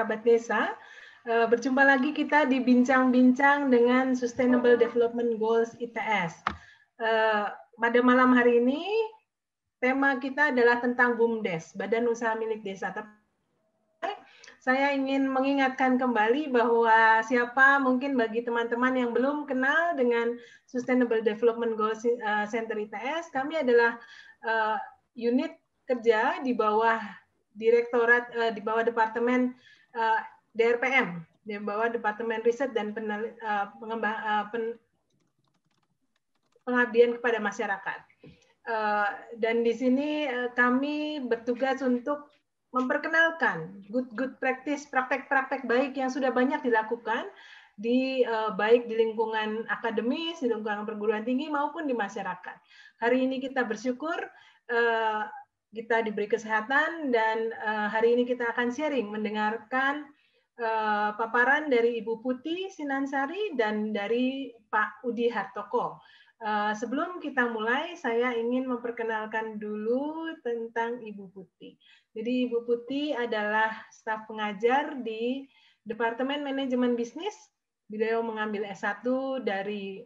kerabat desa. Eh, berjumpa lagi kita di bincang-bincang dengan Sustainable Development Goals ITS. Eh, pada malam hari ini tema kita adalah tentang BUMDes, Badan Usaha Milik Desa. Saya ingin mengingatkan kembali bahwa siapa mungkin bagi teman-teman yang belum kenal dengan Sustainable Development Goals eh, Center ITS, kami adalah unit kerja di bawah direktorat di bawah departemen uh, eh, DRPM yang bawa Departemen Riset dan Penel, uh, eh, pengembang, uh, eh, pen, pengabdian kepada masyarakat. Uh, dan di sini uh, kami bertugas untuk memperkenalkan good good practice praktek-praktek baik yang sudah banyak dilakukan di uh, baik di lingkungan akademis, di lingkungan perguruan tinggi maupun di masyarakat. Hari ini kita bersyukur uh, kita diberi kesehatan dan uh, hari ini kita akan sharing mendengarkan uh, paparan dari Ibu Putih Sinansari dan dari Pak Udi Hartoko. Uh, sebelum kita mulai, saya ingin memperkenalkan dulu tentang Ibu Putih. Jadi Ibu Putih adalah staf pengajar di Departemen Manajemen Bisnis. Beliau mengambil S1 dari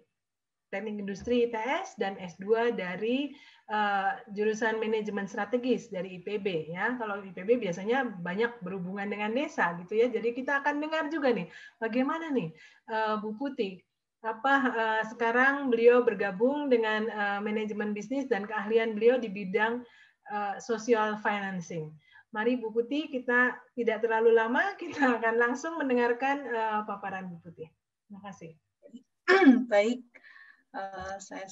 Teknik Industri ITS dan S2 dari uh, jurusan Manajemen Strategis dari IPB ya. Kalau IPB biasanya banyak berhubungan dengan desa gitu ya. Jadi kita akan dengar juga nih bagaimana nih uh, Bu Putih apa uh, sekarang beliau bergabung dengan uh, manajemen bisnis dan keahlian beliau di bidang uh, social financing. Mari Bu Putih kita tidak terlalu lama kita akan langsung mendengarkan uh, paparan Bu Putih. Terima kasih. Hmm, baik. Eh, saya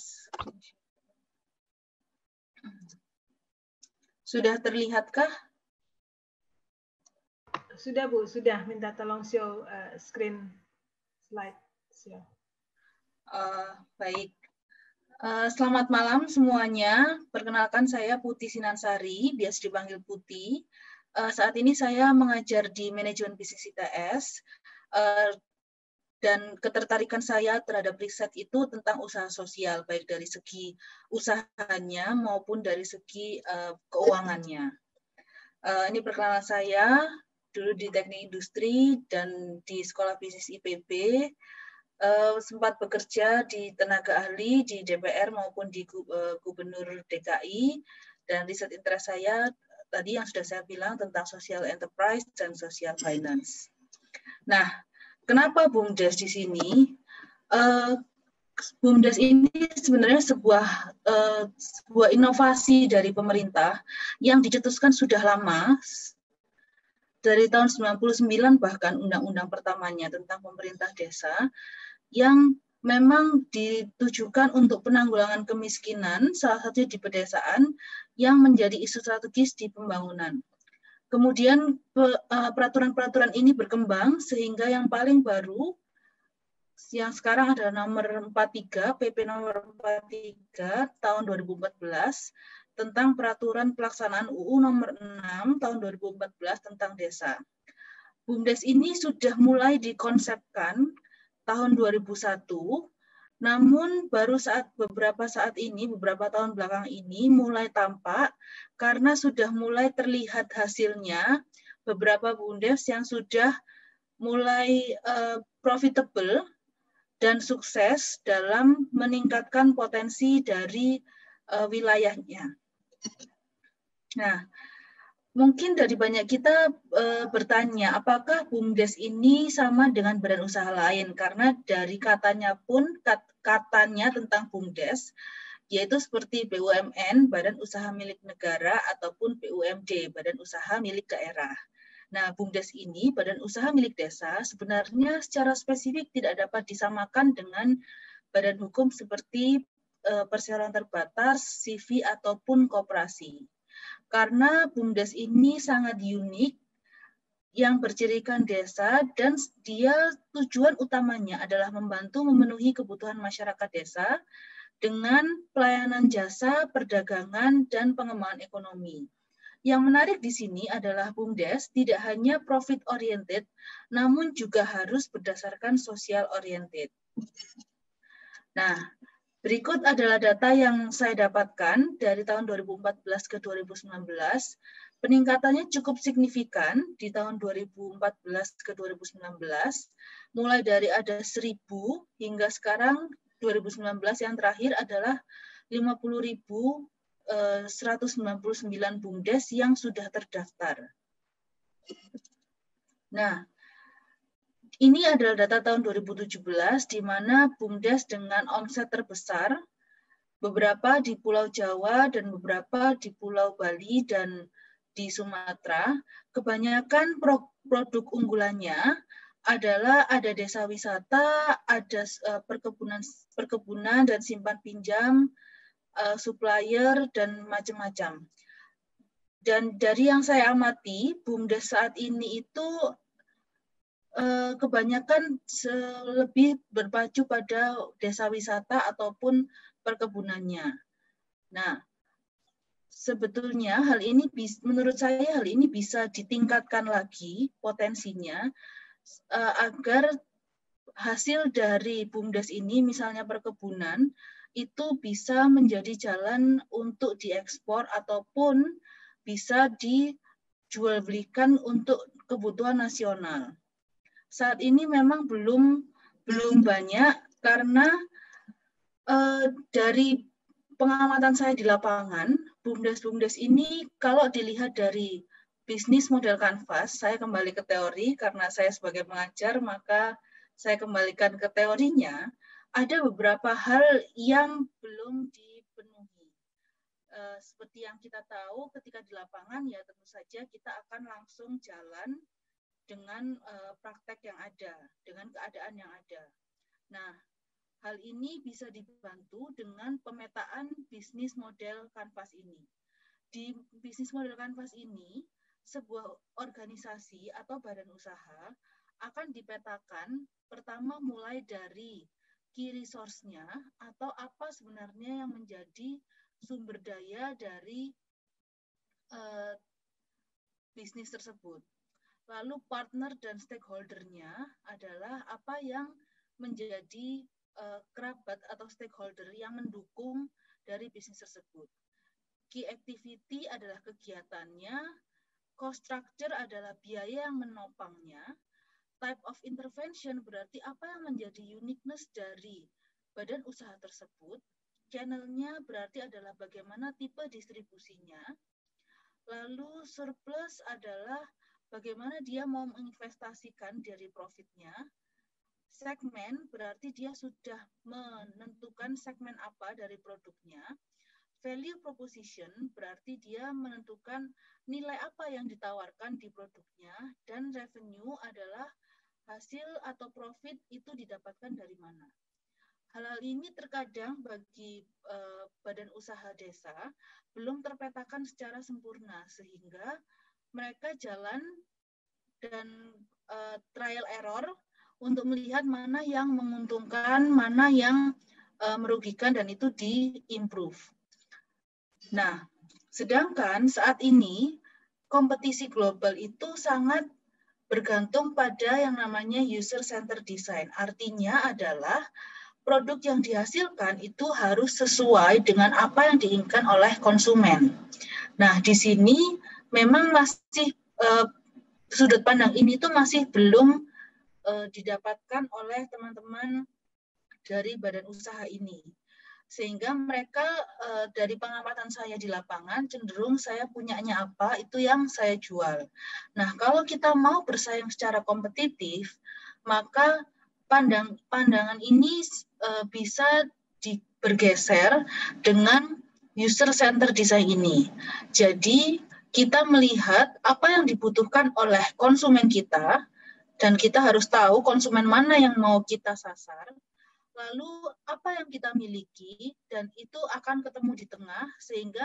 Sudah terlihatkah? Sudah Bu, sudah. Minta tolong show uh, screen slide. Show. Uh, baik. Uh, selamat malam semuanya. Perkenalkan saya Putih Sinansari, biasa dipanggil Putih. Uh, saat ini saya mengajar di manajemen bisnis ITS. Uh, dan ketertarikan saya terhadap riset itu tentang usaha sosial baik dari segi usahanya maupun dari segi uh, keuangannya. Uh, ini perkenalan saya dulu di teknik industri dan di sekolah bisnis IPB uh, eh, sempat bekerja di tenaga ahli di DPR maupun di gubernur DKI dan riset interest saya tadi yang sudah saya bilang tentang social enterprise dan social finance. Nah, Kenapa BUMDes di sini? Uh, eh, BUMDes ini sebenarnya sebuah uh, sebuah inovasi dari pemerintah yang dicetuskan sudah lama dari tahun 99 bahkan undang-undang pertamanya tentang pemerintah desa yang memang ditujukan untuk penanggulangan kemiskinan salah satunya di pedesaan yang menjadi isu strategis di pembangunan. Kemudian eh, peraturan-peraturan ini berkembang sehingga yang paling baru yang sekarang adalah nomor 43 PP nomor 43 tahun 2014 tentang peraturan pelaksanaan UU nomor 6 tahun 2014 tentang desa. BUMDes ini sudah mulai dikonsepkan tahun 2001 namun baru saat beberapa saat ini, beberapa tahun belakang ini mulai tampak karena sudah mulai terlihat hasilnya beberapa Bundes yang sudah mulai uh, profitable dan sukses dalam meningkatkan potensi dari uh, wilayahnya. Nah, Mungkin dari banyak kita e, bertanya, apakah BUMDes ini sama dengan badan usaha lain? Karena dari katanya pun, kat, katanya tentang BUMDes, yaitu seperti BUMN, Badan Usaha Milik Negara, ataupun BUMD, Badan Usaha Milik Daerah. Nah, BUMDes ini, Badan Usaha Milik Desa, sebenarnya secara spesifik tidak dapat disamakan dengan badan hukum seperti e, perseroan terbatas, CV, ataupun koperasi karena BUMDes ini sangat unik yang bercirikan desa dan dia tujuan utamanya adalah membantu memenuhi kebutuhan masyarakat desa dengan pelayanan jasa, perdagangan, dan pengembangan ekonomi. Yang menarik di sini adalah BUMDes tidak hanya profit oriented, namun juga harus berdasarkan sosial oriented. Nah, Berikut adalah data yang saya dapatkan dari tahun 2014 ke 2019. Peningkatannya cukup signifikan di tahun 2014 ke 2019, mulai dari ada 1.000 hingga sekarang 2019 yang terakhir adalah 50.199 eh, BUMDes yang sudah terdaftar. Nah, ini adalah data tahun 2017 di mana BUMDes dengan omset terbesar, beberapa di Pulau Jawa dan beberapa di Pulau Bali dan di Sumatera. Kebanyakan produk unggulannya adalah ada desa wisata, ada eh, perkebunan perkebunan dan simpan pinjam, eh, supplier dan macam-macam. Dan dari yang saya amati, BUMDes saat ini itu Eh, kebanyakan lebih berpacu pada desa wisata ataupun perkebunannya. Nah, sebetulnya hal ini menurut saya hal ini bisa ditingkatkan lagi potensinya eh, agar hasil dari bumdes ini misalnya perkebunan itu bisa menjadi jalan untuk diekspor ataupun bisa dijual belikan untuk kebutuhan nasional saat ini memang belum belum banyak karena eh, dari pengamatan saya di lapangan, bumdes-bumdes ini kalau dilihat dari bisnis model kanvas, saya kembali ke teori karena saya sebagai pengajar maka saya kembalikan ke teorinya, ada beberapa hal yang belum dipenuhi. Eh, seperti yang kita tahu ketika di lapangan ya tentu saja kita akan langsung jalan dengan uh, praktek yang ada, dengan keadaan yang ada. Nah, hal ini bisa dibantu dengan pemetaan bisnis model kanvas ini. Di bisnis model kanvas ini, sebuah organisasi atau badan usaha akan dipetakan pertama mulai dari key resource-nya atau apa sebenarnya yang menjadi sumber daya dari uh, bisnis tersebut. Lalu partner dan stakeholdernya adalah apa yang menjadi uh, kerabat atau stakeholder yang mendukung dari bisnis tersebut. Key activity adalah kegiatannya, cost structure adalah biaya yang menopangnya, type of intervention berarti apa yang menjadi uniqueness dari badan usaha tersebut, channelnya berarti adalah bagaimana tipe distribusinya, lalu surplus adalah bagaimana dia mau menginvestasikan dari profitnya. Segmen berarti dia sudah menentukan segmen apa dari produknya. Value proposition berarti dia menentukan nilai apa yang ditawarkan di produknya dan revenue adalah hasil atau profit itu didapatkan dari mana. Hal-hal ini terkadang bagi uh, badan usaha desa belum terpetakan secara sempurna sehingga mereka jalan dan uh, trial error untuk melihat mana yang menguntungkan, mana yang uh, merugikan dan itu di improve. Nah, sedangkan saat ini kompetisi global itu sangat bergantung pada yang namanya user center design. Artinya adalah produk yang dihasilkan itu harus sesuai dengan apa yang diinginkan oleh konsumen. Nah, di sini memang masih uh, sudut pandang ini tuh masih belum uh, didapatkan oleh teman-teman dari badan usaha ini sehingga mereka uh, dari pengamatan saya di lapangan cenderung saya punyanya apa itu yang saya jual. Nah, kalau kita mau bersaing secara kompetitif, maka pandang pandangan ini uh, bisa di, bergeser dengan user center design ini. Jadi kita melihat apa yang dibutuhkan oleh konsumen kita dan kita harus tahu konsumen mana yang mau kita sasar lalu apa yang kita miliki dan itu akan ketemu di tengah sehingga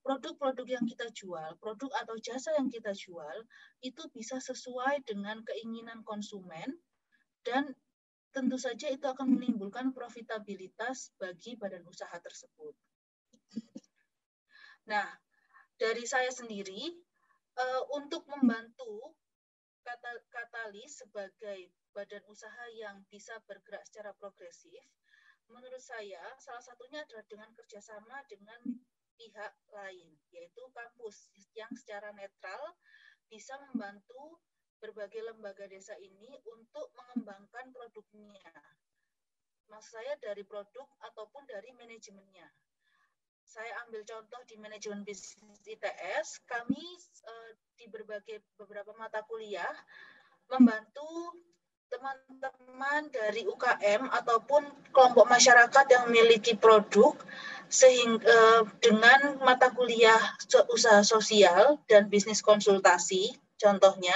produk-produk yang kita jual, produk atau jasa yang kita jual itu bisa sesuai dengan keinginan konsumen dan tentu saja itu akan menimbulkan profitabilitas bagi badan usaha tersebut. Nah, dari saya sendiri uh, untuk membantu katalis sebagai badan usaha yang bisa bergerak secara progresif, menurut saya salah satunya adalah dengan kerjasama dengan pihak lain, yaitu kampus yang secara netral bisa membantu berbagai lembaga desa ini untuk mengembangkan produknya. Maksud saya dari produk ataupun dari manajemennya saya ambil contoh di manajemen bisnis ITS, kami uh, di berbagai beberapa mata kuliah membantu teman-teman dari UKM ataupun kelompok masyarakat yang memiliki produk sehingga e, dengan mata kuliah usaha sosial dan bisnis konsultasi contohnya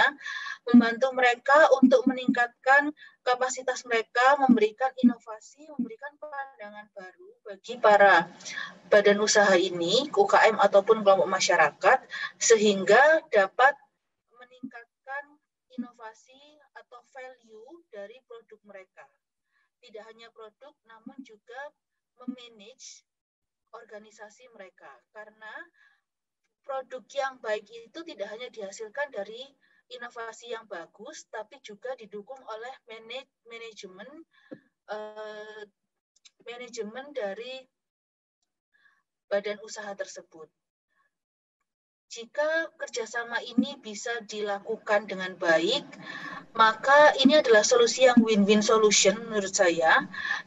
membantu mereka untuk meningkatkan kapasitas mereka memberikan inovasi, memberikan pandangan baru bagi para badan usaha ini, UKM ataupun kelompok masyarakat, sehingga dapat meningkatkan inovasi atau value dari produk mereka. Tidak hanya produk, namun juga memanage organisasi mereka. Karena produk yang baik itu tidak hanya dihasilkan dari inovasi yang bagus, tapi juga didukung oleh manajemen eh, manajemen dari badan usaha tersebut. Jika kerjasama ini bisa dilakukan dengan baik, maka ini adalah solusi yang win-win solution menurut saya.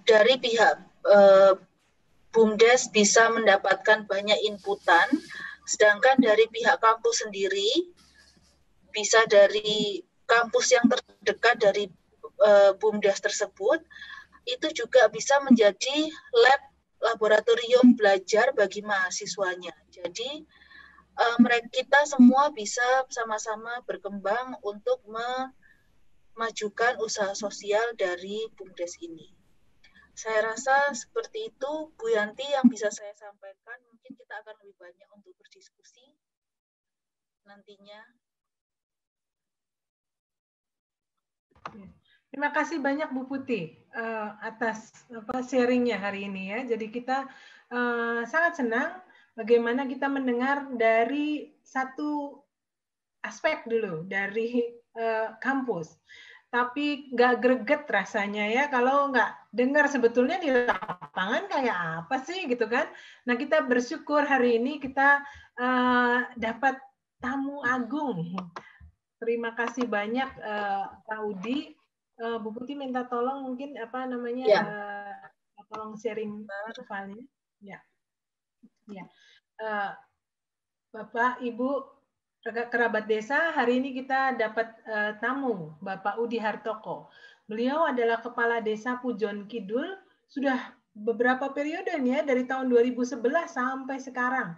Dari pihak eh, BUMDes bisa mendapatkan banyak inputan, sedangkan dari pihak kampus sendiri bisa dari kampus yang terdekat dari uh, BUMDes tersebut itu juga bisa menjadi lab laboratorium belajar bagi mahasiswanya. Jadi eh, mereka kita semua bisa sama-sama berkembang untuk memajukan usaha sosial dari BUMDes ini. Saya rasa seperti itu Bu Yanti yang bisa saya sampaikan. Mungkin kita akan lebih banyak untuk berdiskusi nantinya Iya. Terima kasih banyak Bu Putih uh, atas apa sharingnya hari ini ya. Jadi kita uh, sangat senang bagaimana kita mendengar dari satu aspek dulu dari uh, kampus. Tapi nggak greget rasanya ya kalau nggak dengar sebetulnya di lapangan kayak apa sih gitu kan. Nah kita bersyukur hari ini kita uh, dapat tamu agung Terima kasih banyak uh, Pak Udi. Uh, Bu Putih minta tolong mungkin apa namanya ya. uh, tolong sharing filenya. Ya. Ya. Uh, Bapak, Ibu, kerabat desa, hari ini kita dapat uh, tamu Bapak Udi Hartoko. Beliau adalah kepala desa Pujon Kidul sudah beberapa periode nih ya dari tahun 2011 sampai sekarang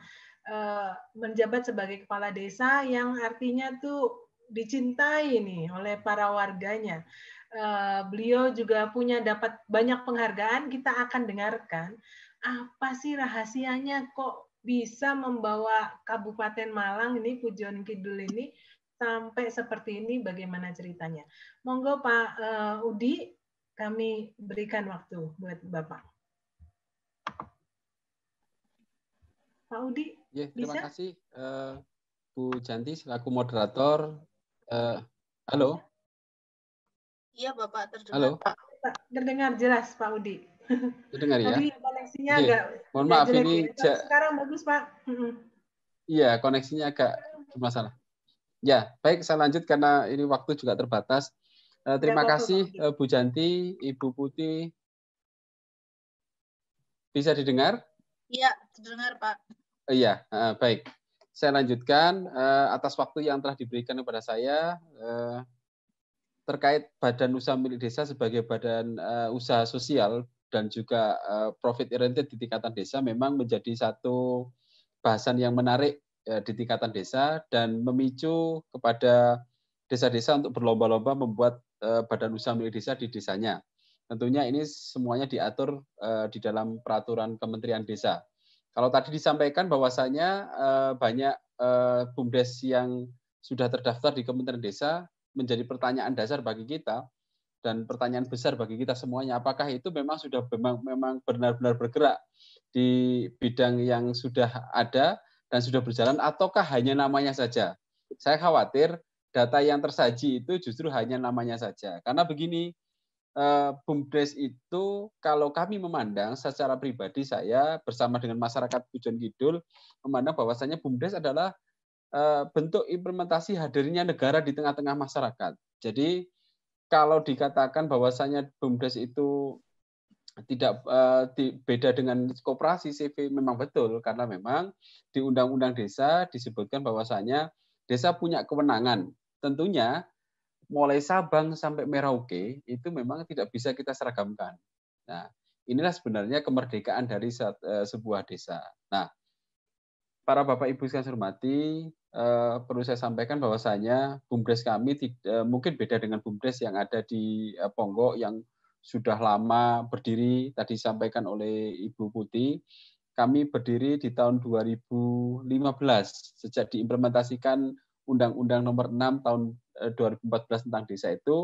menjabat sebagai kepala desa yang artinya tuh dicintai nih oleh para warganya. Eh, beliau juga punya dapat banyak penghargaan. Kita akan dengarkan apa sih rahasianya kok bisa membawa Kabupaten Malang ini Pujon Kidul ini sampai seperti ini. Bagaimana ceritanya? Monggo Pak eh, Udi, kami berikan waktu buat Bapak. Pak Udi, ya, terima bisa? kasih uh, Bu Janti selaku moderator Eh, halo. Iya Bapak terdengar. Halo. Pak, terdengar jelas Pak Udi. Terdengar ya. koneksinya okay. agak. Mohon maaf ini. Ya. Sekarang bagus Pak. Iya koneksinya agak bermasalah. Ya baik saya lanjut karena ini waktu juga terbatas. Eh, terima kasih eh, Bu Janti, Ibu Putih. Bisa didengar? Iya, terdengar Pak. Iya, baik saya lanjutkan uh, atas waktu yang telah diberikan kepada saya uh, terkait Badan Usaha Milik Desa sebagai badan uh, usaha sosial dan juga uh, profit oriented di tingkatan desa memang menjadi satu bahasan yang menarik uh, di tingkatan desa dan memicu kepada desa-desa untuk berlomba-lomba membuat uh, badan usaha milik desa di desanya. Tentunya ini semuanya diatur uh, di dalam peraturan Kementerian Desa kalau tadi disampaikan bahwasanya eh, banyak eh, bumdes yang sudah terdaftar di Kementerian Desa menjadi pertanyaan dasar bagi kita dan pertanyaan besar bagi kita semuanya apakah itu memang sudah memang memang benar-benar bergerak di bidang yang sudah ada dan sudah berjalan ataukah hanya namanya saja. Saya khawatir data yang tersaji itu justru hanya namanya saja. Karena begini, Eh, BUMDES itu kalau kami memandang secara pribadi saya bersama dengan masyarakat Pujon Kidul memandang bahwasanya BUMDES adalah eh, bentuk implementasi hadirnya negara di tengah-tengah masyarakat. Jadi kalau dikatakan bahwasanya BUMDES itu tidak eh, beda dengan koperasi CV memang betul karena memang di Undang-Undang Desa disebutkan bahwasanya desa punya kewenangan. Tentunya mulai Sabang sampai Merauke itu memang tidak bisa kita seragamkan. Nah, inilah sebenarnya kemerdekaan dari eh, sebuah desa. Nah, para bapak ibu sekalian saya hormati, eh, perlu saya sampaikan bahwasanya bumdes kami eh, mungkin beda dengan bumdes yang ada di Ponggok yang sudah lama berdiri. Tadi sampaikan oleh Ibu Putih, kami berdiri di tahun 2015 sejak diimplementasikan Undang-Undang Nomor 6 Tahun 2014 eh, tentang desa itu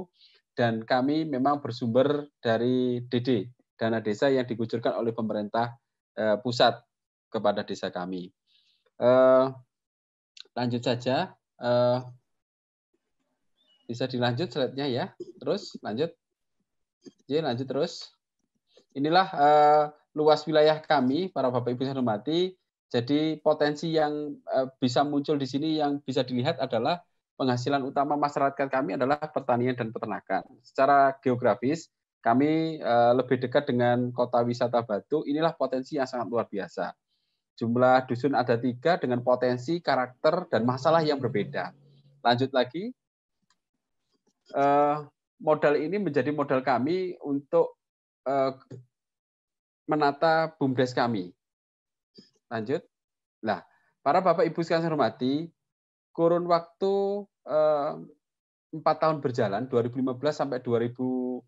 dan kami memang bersumber dari DD dana desa yang dikucurkan oleh pemerintah eh, pusat kepada desa kami. Eh, lanjut saja, bisa dilanjut slide-nya ya. Terus lanjut, jadi iya, lanjut terus. Inilah luas wilayah kami, para bapak ibu yang hormati jadi potensi yang eh, bisa muncul di sini yang bisa dilihat adalah penghasilan utama masyarakat kami adalah pertanian dan peternakan. Secara geografis, kami eh, lebih dekat dengan kota wisata Batu. Inilah potensi yang sangat luar biasa. Jumlah dusun ada tiga dengan potensi, karakter, dan masalah yang berbeda. Lanjut lagi, eh, modal ini menjadi modal kami untuk menata bumdes kami. Lanjut. Nah, para Bapak Ibu sekalian saya hormati, kurun waktu eh, empat tahun berjalan 2015 sampai 2019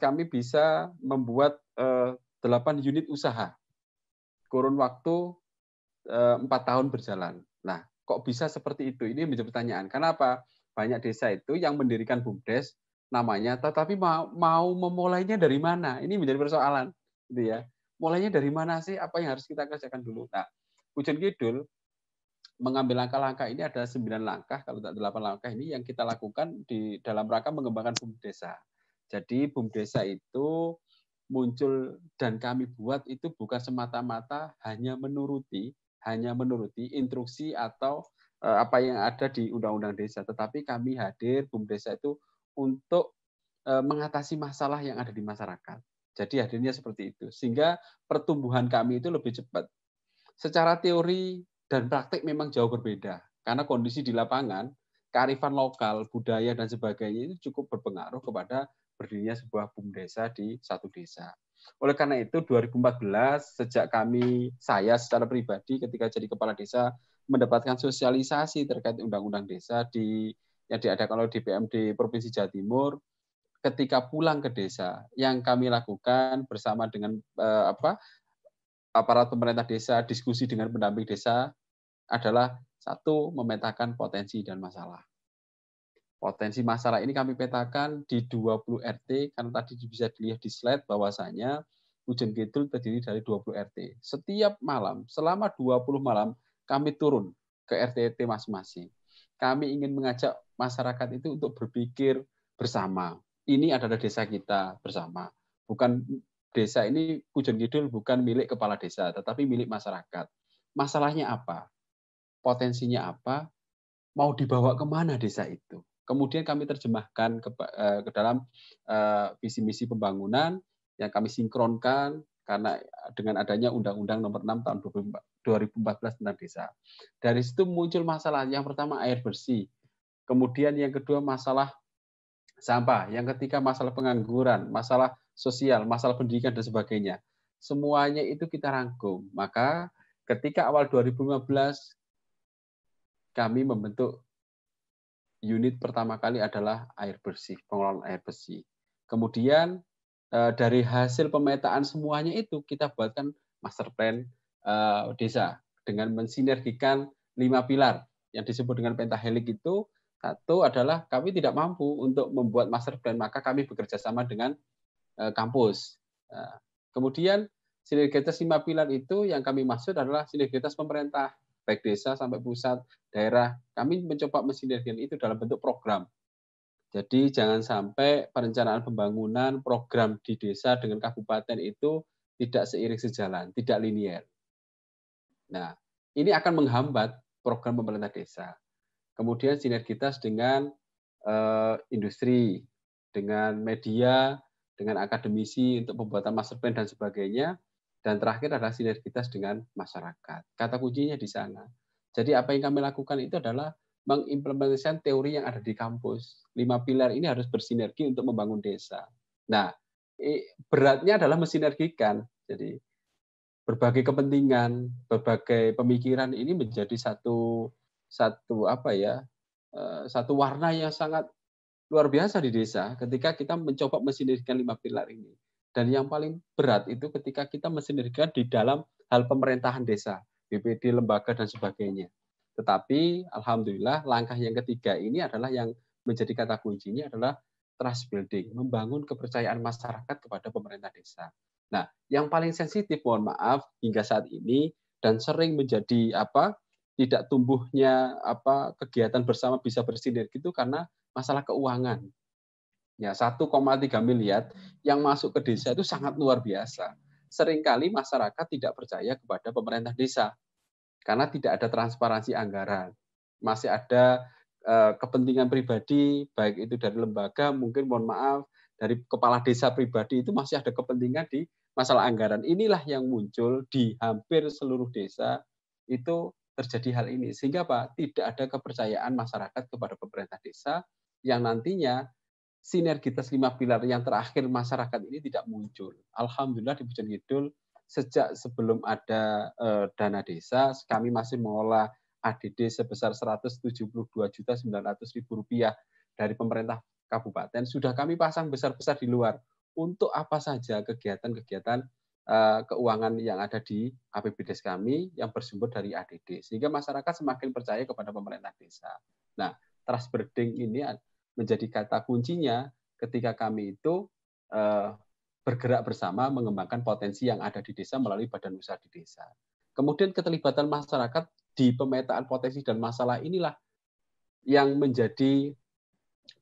kami bisa membuat eh, delapan unit usaha. Kurun waktu eh, empat tahun berjalan. Nah, kok bisa seperti itu? Ini menjadi pertanyaan. Kenapa? Banyak desa itu yang mendirikan BUMDes namanya, tetapi mau, mau memulainya dari mana? Ini menjadi persoalan, gitu ya mulainya dari mana sih? Apa yang harus kita kerjakan dulu? Nah, Hujan Kidul mengambil langkah-langkah ini ada sembilan langkah, kalau tidak delapan langkah ini yang kita lakukan di dalam rangka mengembangkan BUM Desa. Jadi BUM Desa itu muncul dan kami buat itu bukan semata-mata hanya menuruti hanya menuruti instruksi atau eh, apa yang ada di Undang-Undang Desa, tetapi kami hadir BUM Desa itu untuk eh, mengatasi masalah yang ada di masyarakat. Jadi hadirnya seperti itu. Sehingga pertumbuhan kami itu lebih cepat. Secara teori dan praktik memang jauh berbeda. Karena kondisi di lapangan, kearifan lokal, budaya, dan sebagainya itu cukup berpengaruh kepada berdirinya sebuah BUM desa di satu desa. Oleh karena itu 2014 sejak kami saya secara pribadi ketika jadi kepala desa mendapatkan sosialisasi terkait undang-undang desa di yang diadakan oleh DPMD Provinsi Jawa Timur ketika pulang ke desa yang kami lakukan bersama dengan uh, apa aparat pemerintah desa diskusi dengan pendamping desa adalah satu memetakan potensi dan masalah. Potensi masalah ini kami petakan di 20 RT karena tadi bisa dilihat di slide bahwasanya hujan Kidul terdiri dari 20 RT. Setiap malam selama 20 malam kami turun ke RT-RT masing-masing. Kami ingin mengajak masyarakat itu untuk berpikir bersama, ini adalah desa kita bersama. Bukan desa ini Pujon Kidul bukan milik kepala desa, tetapi milik masyarakat. Masalahnya apa? Potensinya apa? Mau dibawa kemana desa itu? Kemudian kami terjemahkan ke, eh, ke dalam eh, visi misi pembangunan yang kami sinkronkan karena dengan adanya Undang-Undang Nomor 6 Tahun 2014 tentang desa. Dari situ muncul masalah yang pertama air bersih, kemudian yang kedua masalah sampah, yang ketiga masalah pengangguran, masalah sosial, masalah pendidikan dan sebagainya. Semuanya itu kita rangkum. Maka ketika awal 2015 kami membentuk unit pertama kali adalah air bersih, pengelolaan air bersih. Kemudian eh, dari hasil pemetaan semuanya itu kita buatkan master plan eh, desa dengan mensinergikan lima pilar yang disebut dengan pentahelik itu satu adalah kami tidak mampu untuk membuat master plan, maka kami bekerja sama dengan eh, kampus. Nah, kemudian sinergitas lima pilar itu yang kami maksud adalah sinergitas pemerintah, baik desa sampai pusat, daerah. Kami mencoba mensinergikan itu dalam bentuk program. Jadi jangan sampai perencanaan pembangunan program di desa dengan kabupaten itu tidak seiring sejalan, tidak linier. Nah, ini akan menghambat program pemerintah desa kemudian sinergitas dengan eh, industri, dengan media, dengan akademisi untuk pembuatan master plan dan sebagainya, dan terakhir adalah sinergitas dengan masyarakat. Kata kuncinya di sana. Jadi apa yang kami lakukan itu adalah mengimplementasikan teori yang ada di kampus. Lima pilar ini harus bersinergi untuk membangun desa. Nah, beratnya adalah mensinergikan. Jadi berbagai kepentingan, berbagai pemikiran ini menjadi satu satu apa ya eh, satu warna yang sangat luar biasa di desa ketika kita mencoba mensinergikan lima pilar ini dan yang paling berat itu ketika kita mensinergikan di dalam hal pemerintahan desa BPD lembaga dan sebagainya tetapi alhamdulillah langkah yang ketiga ini adalah yang menjadi kata kuncinya adalah trust building membangun kepercayaan masyarakat kepada pemerintah desa nah yang paling sensitif mohon maaf hingga saat ini dan sering menjadi apa tidak tumbuhnya apa kegiatan bersama bisa bersinergi itu karena masalah keuangan. Ya, 1,3 miliar yang masuk ke desa itu sangat luar biasa. Seringkali masyarakat tidak percaya kepada pemerintah desa karena tidak ada transparansi anggaran. Masih ada eh, kepentingan pribadi, baik itu dari lembaga, mungkin mohon maaf, dari kepala desa pribadi itu masih ada kepentingan di masalah anggaran. Inilah yang muncul di hampir seluruh desa itu terjadi hal ini. Sehingga apa? Tidak ada kepercayaan masyarakat kepada pemerintah desa yang nantinya sinergitas lima pilar yang terakhir masyarakat ini tidak muncul. Alhamdulillah di Bujang Kidul sejak sebelum ada e, dana desa kami masih mengolah ADD sebesar 172.900.000 rupiah dari pemerintah kabupaten sudah kami pasang besar-besar di luar untuk apa saja kegiatan-kegiatan Eh, keuangan yang ada di APBDes kami yang bersumber dari ADD sehingga masyarakat semakin percaya kepada pemerintah desa. Nah, trust building ini menjadi kata kuncinya ketika kami itu eh, bergerak bersama mengembangkan potensi yang ada di desa melalui badan usaha di desa. Kemudian keterlibatan masyarakat di pemetaan potensi dan masalah inilah yang menjadi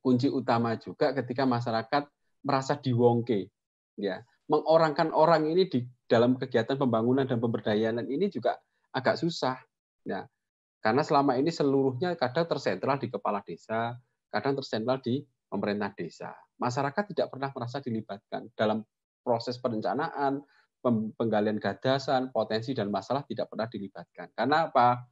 kunci utama juga ketika masyarakat merasa diwongke ya mengorangkan orang ini di dalam kegiatan pembangunan dan pemberdayaan ini juga agak susah. Ya. Karena selama ini seluruhnya kadang tersentral di kepala desa, kadang tersentral di pemerintah desa. Masyarakat tidak pernah merasa dilibatkan dalam proses perencanaan, penggalian gagasan, potensi dan masalah tidak pernah dilibatkan. Karena apa?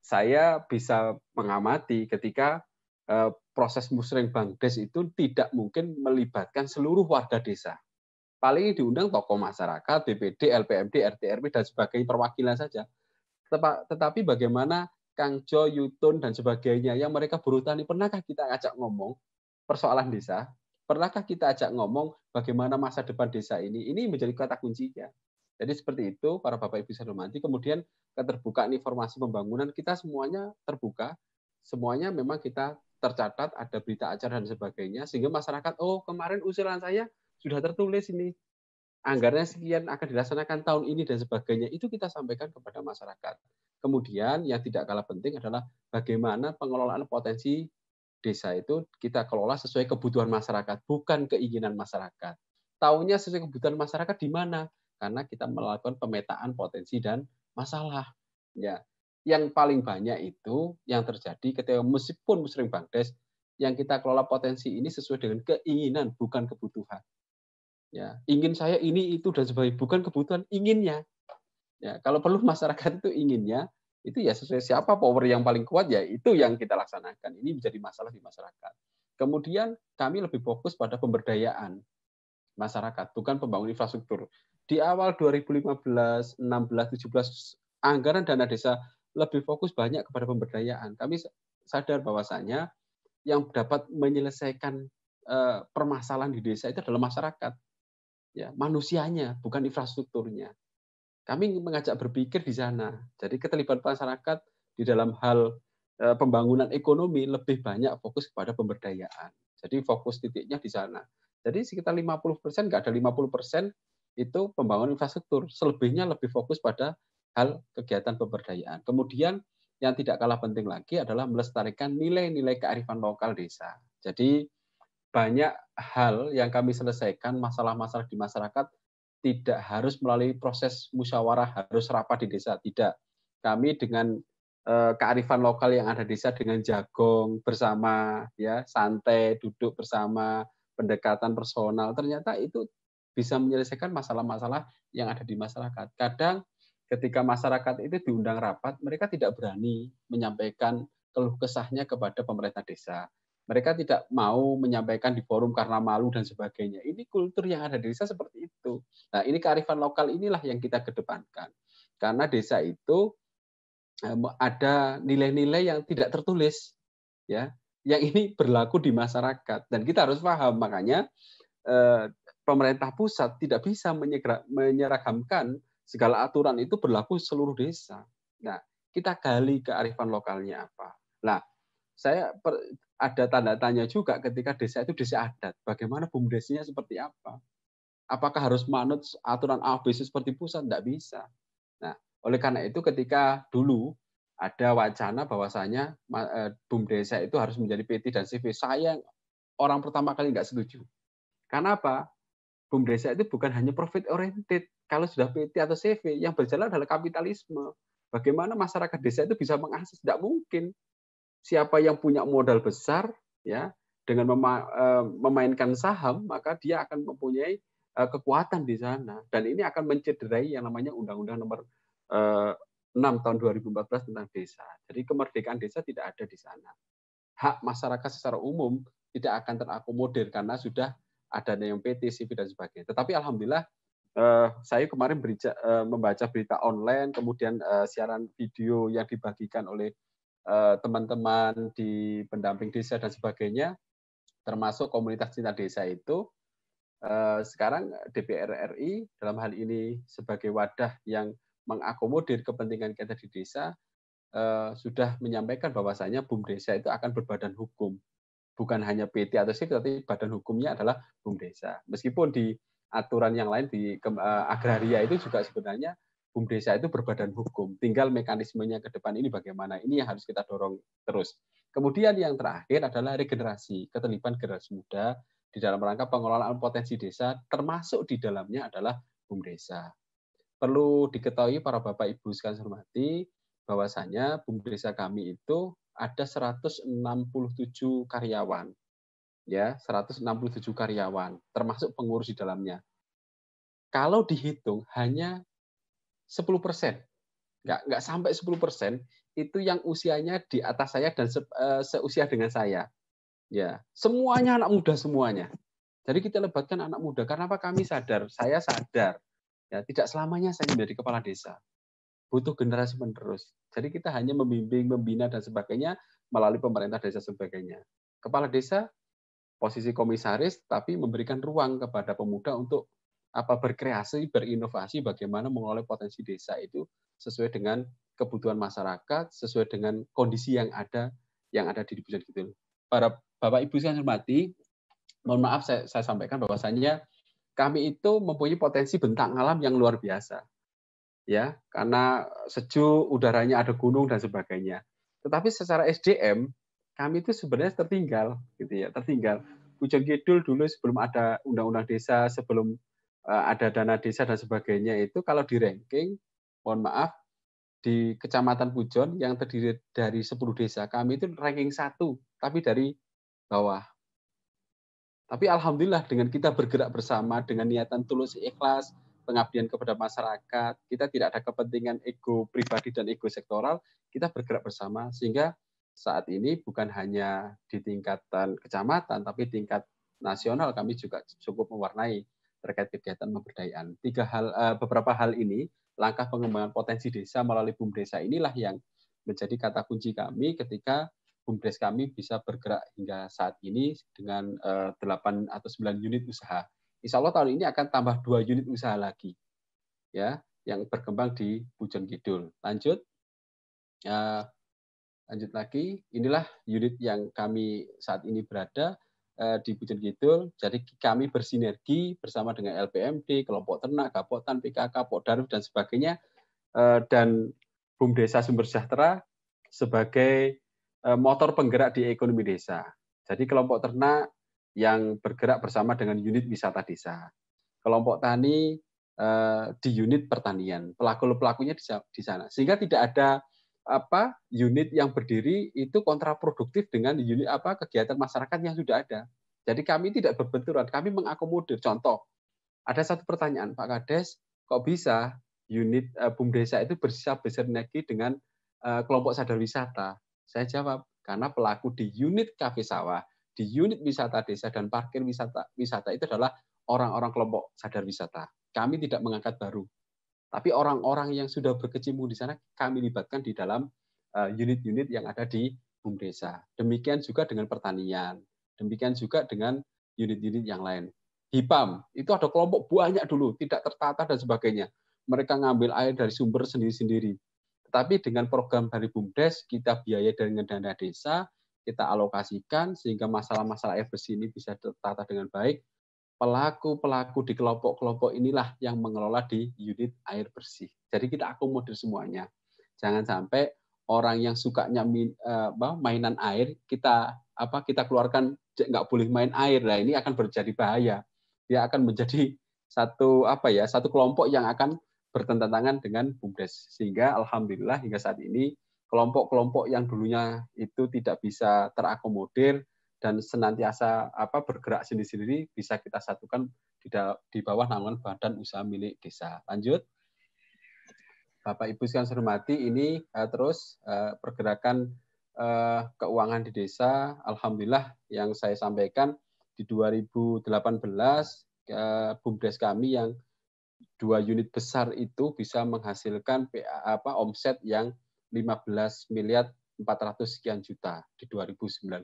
Saya bisa mengamati ketika eh, proses musrembang desa itu tidak mungkin melibatkan seluruh warga desa paling diundang tokoh masyarakat, dpd, LPMD, RT, RW dan sebagainya perwakilan saja. Tetapi bagaimana Kang Jo, Yutun dan sebagainya yang mereka buruh tani pernahkah kita ajak ngomong persoalan desa? Pernahkah kita ajak ngomong bagaimana masa depan desa ini? Ini menjadi kata kuncinya. Jadi seperti itu para Bapak Ibu saya hormati. Kemudian keterbukaan informasi pembangunan kita semuanya terbuka. Semuanya memang kita tercatat ada berita acara dan sebagainya sehingga masyarakat oh kemarin usulan saya sudah tertulis ini anggarannya sekian akan dilaksanakan tahun ini dan sebagainya itu kita sampaikan kepada masyarakat. Kemudian yang tidak kalah penting adalah bagaimana pengelolaan potensi desa itu kita kelola sesuai kebutuhan masyarakat, bukan keinginan masyarakat. Tahunya sesuai kebutuhan masyarakat di mana? Karena kita melakukan pemetaan potensi dan masalah. Ya, yang paling banyak itu yang terjadi ketika meskipun muslim bangdes yang kita kelola potensi ini sesuai dengan keinginan bukan kebutuhan ya ingin saya ini itu dan sebagainya bukan kebutuhan inginnya ya kalau perlu masyarakat itu inginnya itu ya sesuai siapa power yang paling kuat ya itu yang kita laksanakan ini menjadi masalah di masyarakat kemudian kami lebih fokus pada pemberdayaan masyarakat bukan pembangun infrastruktur di awal 2015 16 17 anggaran dana desa lebih fokus banyak kepada pemberdayaan kami sadar bahwasanya yang dapat menyelesaikan eh, permasalahan di desa itu adalah masyarakat ya manusianya bukan infrastrukturnya kami mengajak berpikir di sana jadi keterlibatan masyarakat di dalam hal eh, pembangunan ekonomi lebih banyak fokus kepada pemberdayaan jadi fokus titiknya di sana jadi sekitar 50 persen nggak ada 50 persen itu pembangunan infrastruktur selebihnya lebih fokus pada hal kegiatan pemberdayaan kemudian yang tidak kalah penting lagi adalah melestarikan nilai-nilai kearifan lokal desa jadi banyak hal yang kami selesaikan masalah-masalah di masyarakat tidak harus melalui proses musyawarah harus rapat di desa tidak kami dengan eh, kearifan lokal yang ada di desa dengan jagong bersama ya santai duduk bersama pendekatan personal ternyata itu bisa menyelesaikan masalah-masalah yang ada di masyarakat kadang ketika masyarakat itu diundang rapat mereka tidak berani menyampaikan keluh kesahnya kepada pemerintah desa mereka tidak mau menyampaikan di forum karena malu dan sebagainya. Ini kultur yang ada di desa seperti itu. Nah, ini kearifan lokal inilah yang kita kedepankan. Karena desa itu ada nilai-nilai yang tidak tertulis ya. Yang ini berlaku di masyarakat dan kita harus paham makanya eh, pemerintah pusat tidak bisa menyeragamkan segala aturan itu berlaku seluruh desa. Nah, kita gali kearifan lokalnya apa. Nah, saya per, ada tanda tanya juga ketika desa itu desa adat. Bagaimana bumdesinya seperti apa? Apakah harus manut aturan ABC seperti pusat? Tidak bisa. Nah, oleh karena itu ketika dulu ada wacana bahwasanya e, bum desa itu harus menjadi PT dan CV. Saya orang pertama kali nggak setuju. Karena apa? bum desa itu bukan hanya profit oriented. Kalau sudah PT atau CV, yang berjalan adalah kapitalisme. Bagaimana masyarakat desa itu bisa mengakses? Tidak mungkin siapa yang punya modal besar ya dengan mema eh, memainkan saham maka dia akan mempunyai eh, kekuatan di sana dan ini akan mencederai yang namanya undang-undang nomor 6 eh, tahun 2014 tentang desa. Jadi kemerdekaan desa tidak ada di sana. Hak masyarakat secara umum tidak akan terakomodir karena sudah ada yang PT, CV dan sebagainya. Tetapi alhamdulillah saya kemarin membaca berita online, kemudian siaran video yang dibagikan oleh Eh, teman-teman di pendamping desa dan sebagainya, termasuk komunitas cinta desa itu, eh, sekarang DPR RI dalam hal ini sebagai wadah yang mengakomodir kepentingan kita di desa, eh, sudah menyampaikan bahwasanya desa itu akan berbadan hukum. Bukan hanya PT atau SIP, tapi badan hukumnya adalah bum desa. Meskipun di aturan yang lain di agraria itu juga sebenarnya desa itu berbadan hukum. Tinggal mekanismenya ke depan ini bagaimana. Ini yang harus kita dorong terus. Kemudian yang terakhir adalah regenerasi, keterlibatan generasi muda di dalam rangka pengelolaan potensi desa, termasuk di dalamnya adalah BUMDesa. Perlu diketahui para Bapak Ibu sekalian hormati, bahwasanya BUMDesa kami itu ada 167 karyawan. Ya, 167 karyawan, termasuk pengurus di dalamnya. Kalau dihitung hanya 10 persen. Nggak, nggak sampai 10 persen, itu yang usianya di atas saya dan se, uh, seusia dengan saya. Ya, semuanya anak muda semuanya. Jadi kita lebatkan anak muda. Karena apa? Kami sadar, saya sadar. Ya, tidak selamanya saya menjadi kepala desa. Butuh generasi penerus. Jadi kita hanya membimbing, membina dan sebagainya melalui pemerintah desa sebagainya. Kepala desa posisi komisaris tapi memberikan ruang kepada pemuda untuk apa berkreasi, berinovasi bagaimana mengelola potensi desa itu sesuai dengan kebutuhan masyarakat, sesuai dengan kondisi yang ada yang ada di Pujan gitu. Para Bapak Ibu saya hormati, mohon maaf saya, saya sampaikan bahwasannya kami itu mempunyai potensi bentang alam yang luar biasa. Ya, karena sejuk, udaranya ada gunung dan sebagainya. Tetapi secara SDM kami itu sebenarnya tertinggal gitu ya, tertinggal. Pujan Kidul dulu sebelum ada undang-undang desa, sebelum Eh, ada dana desa dan sebagainya itu kalau di ranking, mohon maaf, di Kecamatan Pujon yang terdiri dari 10 desa, kami itu ranking satu, tapi dari bawah. Tapi alhamdulillah dengan kita bergerak bersama dengan niatan tulus ikhlas, pengabdian kepada masyarakat, kita tidak ada kepentingan ego pribadi dan ego sektoral, kita bergerak bersama sehingga saat ini bukan hanya di tingkatan kecamatan tapi tingkat nasional kami juga cukup mewarnai terkait kegiatan pemberdayaan. Tiga hal, eh, beberapa hal ini, langkah pengembangan potensi desa melalui BUMDesa inilah yang menjadi kata kunci kami ketika BUMDes kami bisa bergerak hingga saat ini dengan 8 eh, atau 9 unit usaha. Insya Allah tahun ini akan tambah dua unit usaha lagi ya yang berkembang di Pujon Kidul. Lanjut. Eh, lanjut lagi, inilah unit yang kami saat ini berada Eh, di Bujur Kidul. Jadi kami bersinergi bersama dengan LPMD, kelompok ternak, Kapotan, PKK, Darif dan sebagainya eh, dan Bum Desa Sumber Sejahtera sebagai eh, motor penggerak di ekonomi desa. Jadi kelompok ternak yang bergerak bersama dengan unit wisata desa. Kelompok tani di unit pertanian, pelaku-pelakunya di sana. Sehingga tidak ada apa unit yang berdiri itu kontraproduktif dengan unit apa kegiatan masyarakat yang sudah ada. Jadi kami tidak berbenturan, kami mengakomodir. Contoh, ada satu pertanyaan Pak Kades, kok bisa unit uh, eh, bumdesa itu bersikap bersinergi dengan uh, kelompok sadar wisata? Saya jawab, karena pelaku di unit kafe sawah, di unit wisata desa dan parkir wisata wisata itu adalah orang-orang kelompok sadar wisata. Kami tidak mengangkat baru. Tapi orang-orang yang sudah berkecimpung di sana kami libatkan di dalam eh, unit-unit yang ada di BUMDesa. Demikian juga dengan pertanian. Demikian juga dengan unit-unit yang lain. HIPAM, itu ada kelompok banyak dulu, tidak tertata dan sebagainya. Mereka ngambil air dari sumber sendiri-sendiri. Tetapi dengan program dari BUMDes, kita biaya dengan dana desa, kita alokasikan sehingga masalah-masalah air bersih ini bisa tertata dengan baik, pelaku-pelaku di kelompok-kelompok inilah yang mengelola di unit air bersih. Jadi kita akomodir semuanya. Jangan sampai orang yang sukanya eh, mainan air kita apa kita keluarkan nggak boleh main air lah ini akan berjadi bahaya. Dia akan menjadi satu apa ya satu kelompok yang akan bertentangan dengan bumdes sehingga alhamdulillah hingga saat ini kelompok-kelompok yang dulunya itu tidak bisa terakomodir dan senantiasa apa bergerak sendiri-sendiri bisa kita satukan di, di bawah naungan badan usaha milik desa. Lanjut. Bapak Ibu sekalian saya hormati, ini uh, terus uh, pergerakan uh, keuangan di desa alhamdulillah yang saya sampaikan di 2018 uh, BUMDes kami yang dua unit besar itu bisa menghasilkan PA, apa omset yang 15 miliar 400 sekian juta di 2019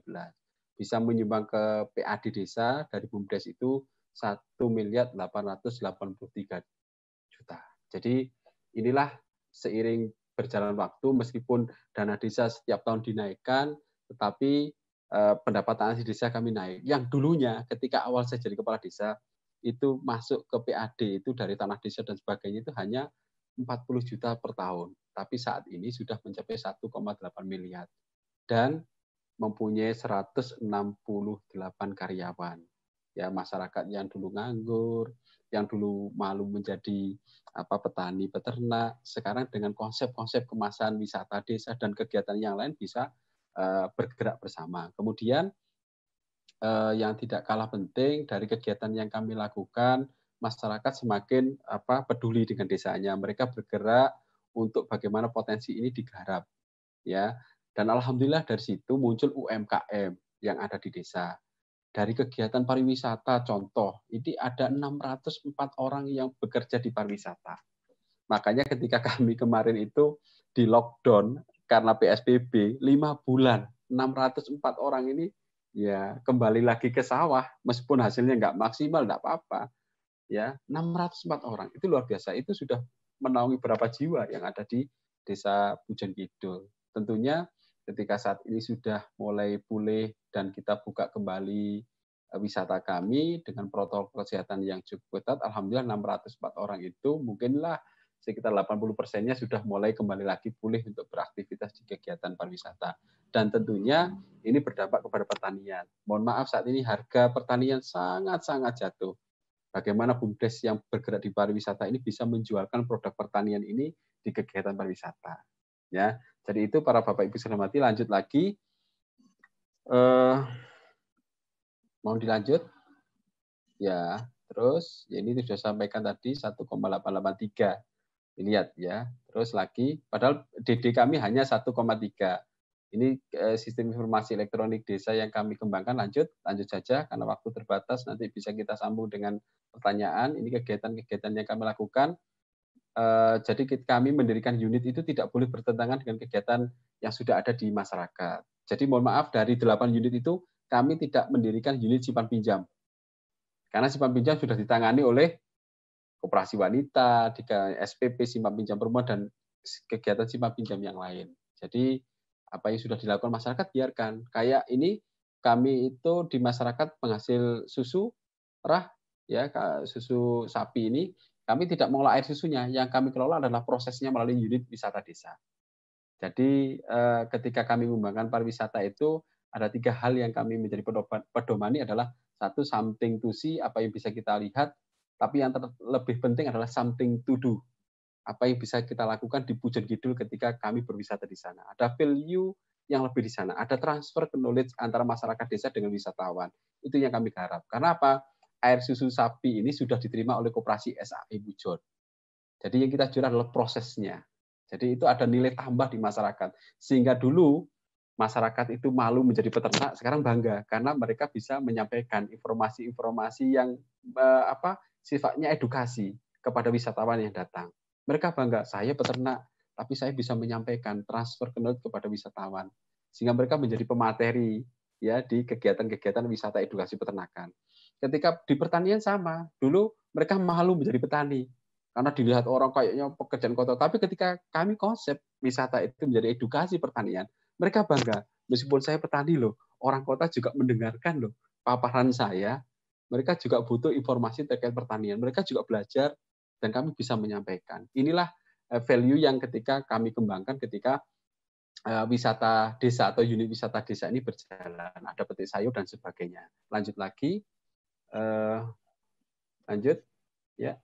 bisa menyumbang ke PAD desa dari BUMDes itu 1 miliar 883 juta. Jadi inilah seiring berjalan waktu meskipun dana desa setiap tahun dinaikkan tetapi eh, pendapatan asli desa kami naik. Yang dulunya ketika awal saya jadi kepala desa itu masuk ke PAD itu dari tanah desa dan sebagainya itu hanya 40 juta per tahun. Tapi saat ini sudah mencapai 1,8 miliar. Dan mempunyai 168 karyawan. Ya, masyarakat yang dulu nganggur, yang dulu malu menjadi apa petani peternak, sekarang dengan konsep-konsep kemasan wisata desa dan kegiatan yang lain bisa uh, bergerak bersama. Kemudian uh, yang tidak kalah penting dari kegiatan yang kami lakukan, masyarakat semakin apa peduli dengan desanya. Mereka bergerak untuk bagaimana potensi ini digarap. Ya, dan alhamdulillah dari situ muncul UMKM yang ada di desa. Dari kegiatan pariwisata contoh, ini ada 604 orang yang bekerja di pariwisata. Makanya ketika kami kemarin itu di lockdown karena PSBB 5 bulan, 604 orang ini ya kembali lagi ke sawah meskipun hasilnya nggak maksimal nggak apa-apa. Ya, 604 orang. Itu luar biasa. Itu sudah menaungi berapa jiwa yang ada di Desa Pujon Kidul. Tentunya ketika saat ini sudah mulai pulih dan kita buka kembali eh, wisata kami dengan protokol kesehatan yang cukup ketat, alhamdulillah 604 orang itu mungkinlah sekitar 80 persennya sudah mulai kembali lagi pulih untuk beraktivitas di kegiatan pariwisata. Dan tentunya ini berdampak kepada pertanian. Mohon maaf saat ini harga pertanian sangat-sangat jatuh. Bagaimana BUMDes yang bergerak di pariwisata ini bisa menjualkan produk pertanian ini di kegiatan pariwisata. Ya, jadi itu para Bapak Ibu saya mati lanjut lagi. Eh, mau dilanjut? Ya, terus ya ini sudah sampaikan tadi 1,883. lihat ya. Terus lagi padahal DD kami hanya 1,3. Ini eh, sistem informasi elektronik desa yang kami kembangkan lanjut, lanjut saja karena waktu terbatas nanti bisa kita sambung dengan pertanyaan. Ini kegiatan-kegiatan yang kami lakukan Eh, jadi kami mendirikan unit itu tidak boleh bertentangan dengan kegiatan yang sudah ada di masyarakat. Jadi mohon maaf dari 8 unit itu kami tidak mendirikan unit simpan pinjam. Karena simpan pinjam sudah ditangani oleh koperasi wanita, di SPP simpan pinjam perempuan dan kegiatan simpan pinjam yang lain. Jadi apa yang sudah dilakukan masyarakat biarkan. Kayak ini kami itu di masyarakat penghasil susu rah ya susu sapi ini kami tidak mengelola air susunya, yang kami kelola adalah prosesnya melalui unit wisata desa. Jadi eh, ketika kami mengembangkan pariwisata itu ada tiga hal yang kami menjadi pedomani adalah satu something to see apa yang bisa kita lihat, tapi yang lebih penting adalah something to do apa yang bisa kita lakukan di Pujan Kidul ketika kami berwisata di sana. Ada value yang lebih di sana. Ada transfer knowledge antara masyarakat desa dengan wisatawan. Itu yang kami garap. Karena apa? air susu sapi ini sudah diterima oleh koperasi SAE Bujon. Jadi yang kita jual adalah prosesnya. Jadi itu ada nilai tambah di masyarakat. Sehingga dulu masyarakat itu malu menjadi peternak, sekarang bangga karena mereka bisa menyampaikan informasi-informasi yang eh, apa sifatnya edukasi kepada wisatawan yang datang. Mereka bangga, saya peternak, tapi saya bisa menyampaikan transfer knowledge kepada wisatawan sehingga mereka menjadi pemateri ya di kegiatan-kegiatan wisata edukasi peternakan ketika di pertanian sama dulu mereka malu menjadi petani karena dilihat orang kayaknya pekerjaan kotor tapi ketika kami konsep wisata itu menjadi edukasi pertanian mereka bangga meskipun saya petani loh orang kota juga mendengarkan loh paparan saya mereka juga butuh informasi terkait pertanian mereka juga belajar dan kami bisa menyampaikan inilah eh, value yang ketika kami kembangkan ketika eh, wisata desa atau unit wisata desa ini berjalan ada petik sayur dan sebagainya lanjut lagi Uh, lanjut, ya.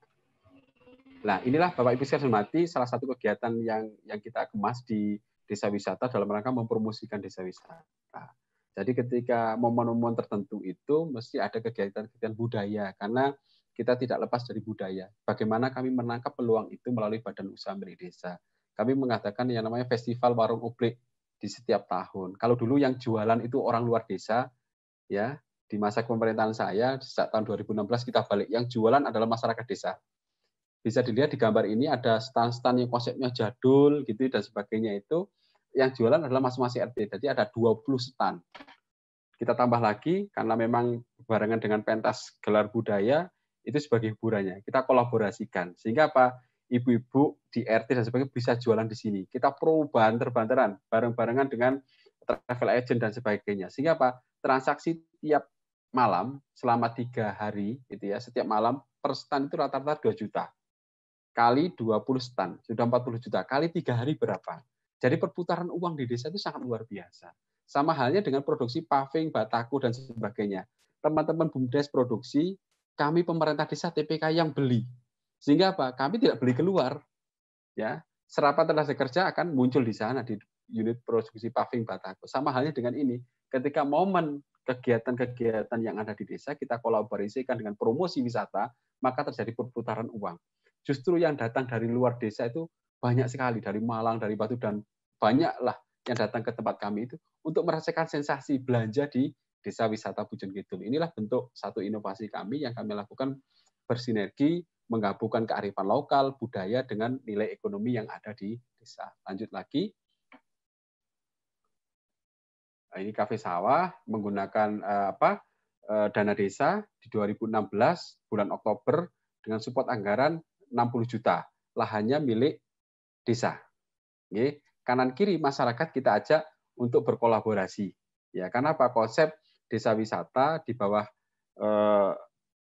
Nah, inilah Bapak Ibu sekalian mati salah satu kegiatan yang yang kita kemas di desa wisata dalam rangka mempromosikan desa wisata. Jadi ketika momen-momen tertentu itu mesti ada kegiatan-kegiatan budaya karena kita tidak lepas dari budaya. Bagaimana kami menangkap peluang itu melalui Badan Usaha Milik Desa. Kami mengatakan yang namanya Festival Warung Oblik di setiap tahun. Kalau dulu yang jualan itu orang luar desa, ya di masa pemerintahan saya sejak tahun 2016 kita balik yang jualan adalah masyarakat desa. Bisa dilihat di gambar ini ada stan-stan yang konsepnya jadul gitu dan sebagainya itu yang jualan adalah masing-masing RT. Jadi ada 20 stan Kita tambah lagi karena memang barengan dengan pentas gelar budaya itu sebagai hiburannya. Kita kolaborasikan sehingga apa ibu-ibu di RT dan sebagainya bisa jualan di sini. Kita perubahan terbantaran bareng-barengan dengan travel agent dan sebagainya. Sehingga apa transaksi tiap malam selama tiga hari gitu ya setiap malam per stand itu rata-rata 2 juta kali 20 stand sudah 40 juta kali tiga hari berapa jadi perputaran uang di desa itu sangat luar biasa sama halnya dengan produksi paving bataku dan sebagainya teman-teman bumdes produksi kami pemerintah desa TPK yang beli sehingga apa kami tidak beli keluar ya serapan tenaga kerja akan muncul di sana di unit produksi paving bataku sama halnya dengan ini ketika momen kegiatan-kegiatan yang ada di desa kita kolaborasikan dengan promosi wisata, maka terjadi perputaran uang. Justru yang datang dari luar desa itu banyak sekali dari Malang, dari Batu dan banyaklah yang datang ke tempat kami itu untuk merasakan sensasi belanja di desa wisata Bujung Kidul. Inilah bentuk satu inovasi kami yang kami lakukan bersinergi menggabungkan kearifan lokal, budaya dengan nilai ekonomi yang ada di desa. Lanjut lagi, Nah, ini kafe sawah menggunakan eh, apa eh, dana desa di 2016 bulan Oktober dengan support anggaran 60 juta lahannya milik desa. Okay. Kanan kiri masyarakat kita ajak untuk berkolaborasi. Ya, karena apa konsep desa wisata di bawah eh,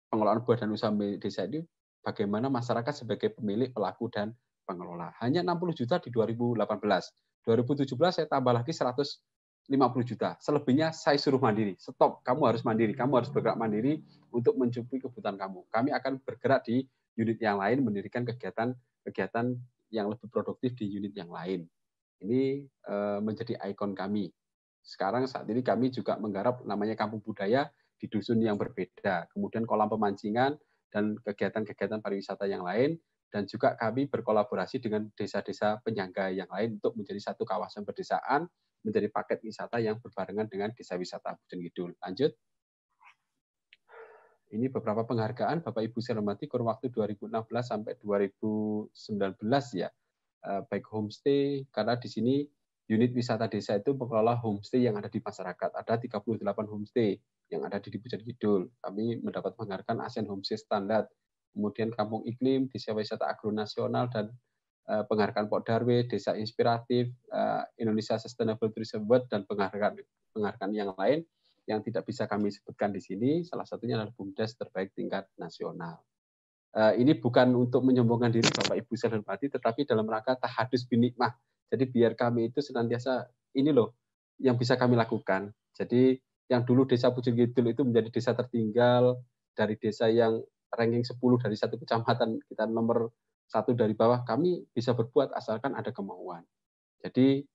pengelolaan buah dan usaha milik desa ini bagaimana masyarakat sebagai pemilik, pelaku dan pengelola. Hanya 60 juta di 2018. 2017 saya tambah lagi 100 50 juta. Selebihnya saya suruh mandiri. Stop, kamu harus mandiri. Kamu harus bergerak mandiri untuk mencukupi kebutuhan kamu. Kami akan bergerak di unit yang lain mendirikan kegiatan-kegiatan yang lebih produktif di unit yang lain. Ini eh, menjadi ikon kami. Sekarang saat ini kami juga menggarap namanya kampung budaya di dusun yang berbeda. Kemudian kolam pemancingan dan kegiatan-kegiatan pariwisata yang lain dan juga kami berkolaborasi dengan desa-desa penyangga yang lain untuk menjadi satu kawasan pedesaan menjadi paket wisata yang berbarengan dengan desa wisata Pujon Kidul. Lanjut. Ini beberapa penghargaan Bapak Ibu saya hormati kurun waktu 2016 sampai 2019 ya. Eh, baik homestay karena di sini unit wisata desa itu mengelola homestay yang ada di masyarakat. Ada 38 homestay yang ada di Pujon Kidul. Kami mendapat penghargaan ASEAN Homestay Standar. Kemudian Kampung Iklim, Desa Wisata Agro Nasional dan Eh, penghargaan Pak Darwe, Desa Inspiratif, eh, Indonesia Sustainable Tourism Award, dan penghargaan, penghargaan yang lain yang tidak bisa kami sebutkan di sini, salah satunya adalah BUMDES terbaik tingkat nasional. Eh, ini bukan untuk menyombongkan diri Bapak Ibu Saudara tetapi dalam rangka tahadus binikmah. Jadi biar kami itu senantiasa ini loh yang bisa kami lakukan. Jadi yang dulu desa Pujur Kidul itu menjadi desa tertinggal dari desa yang ranking 10 dari satu kecamatan kita nomor satu dari bawah kami bisa berbuat asalkan ada kemauan. Jadi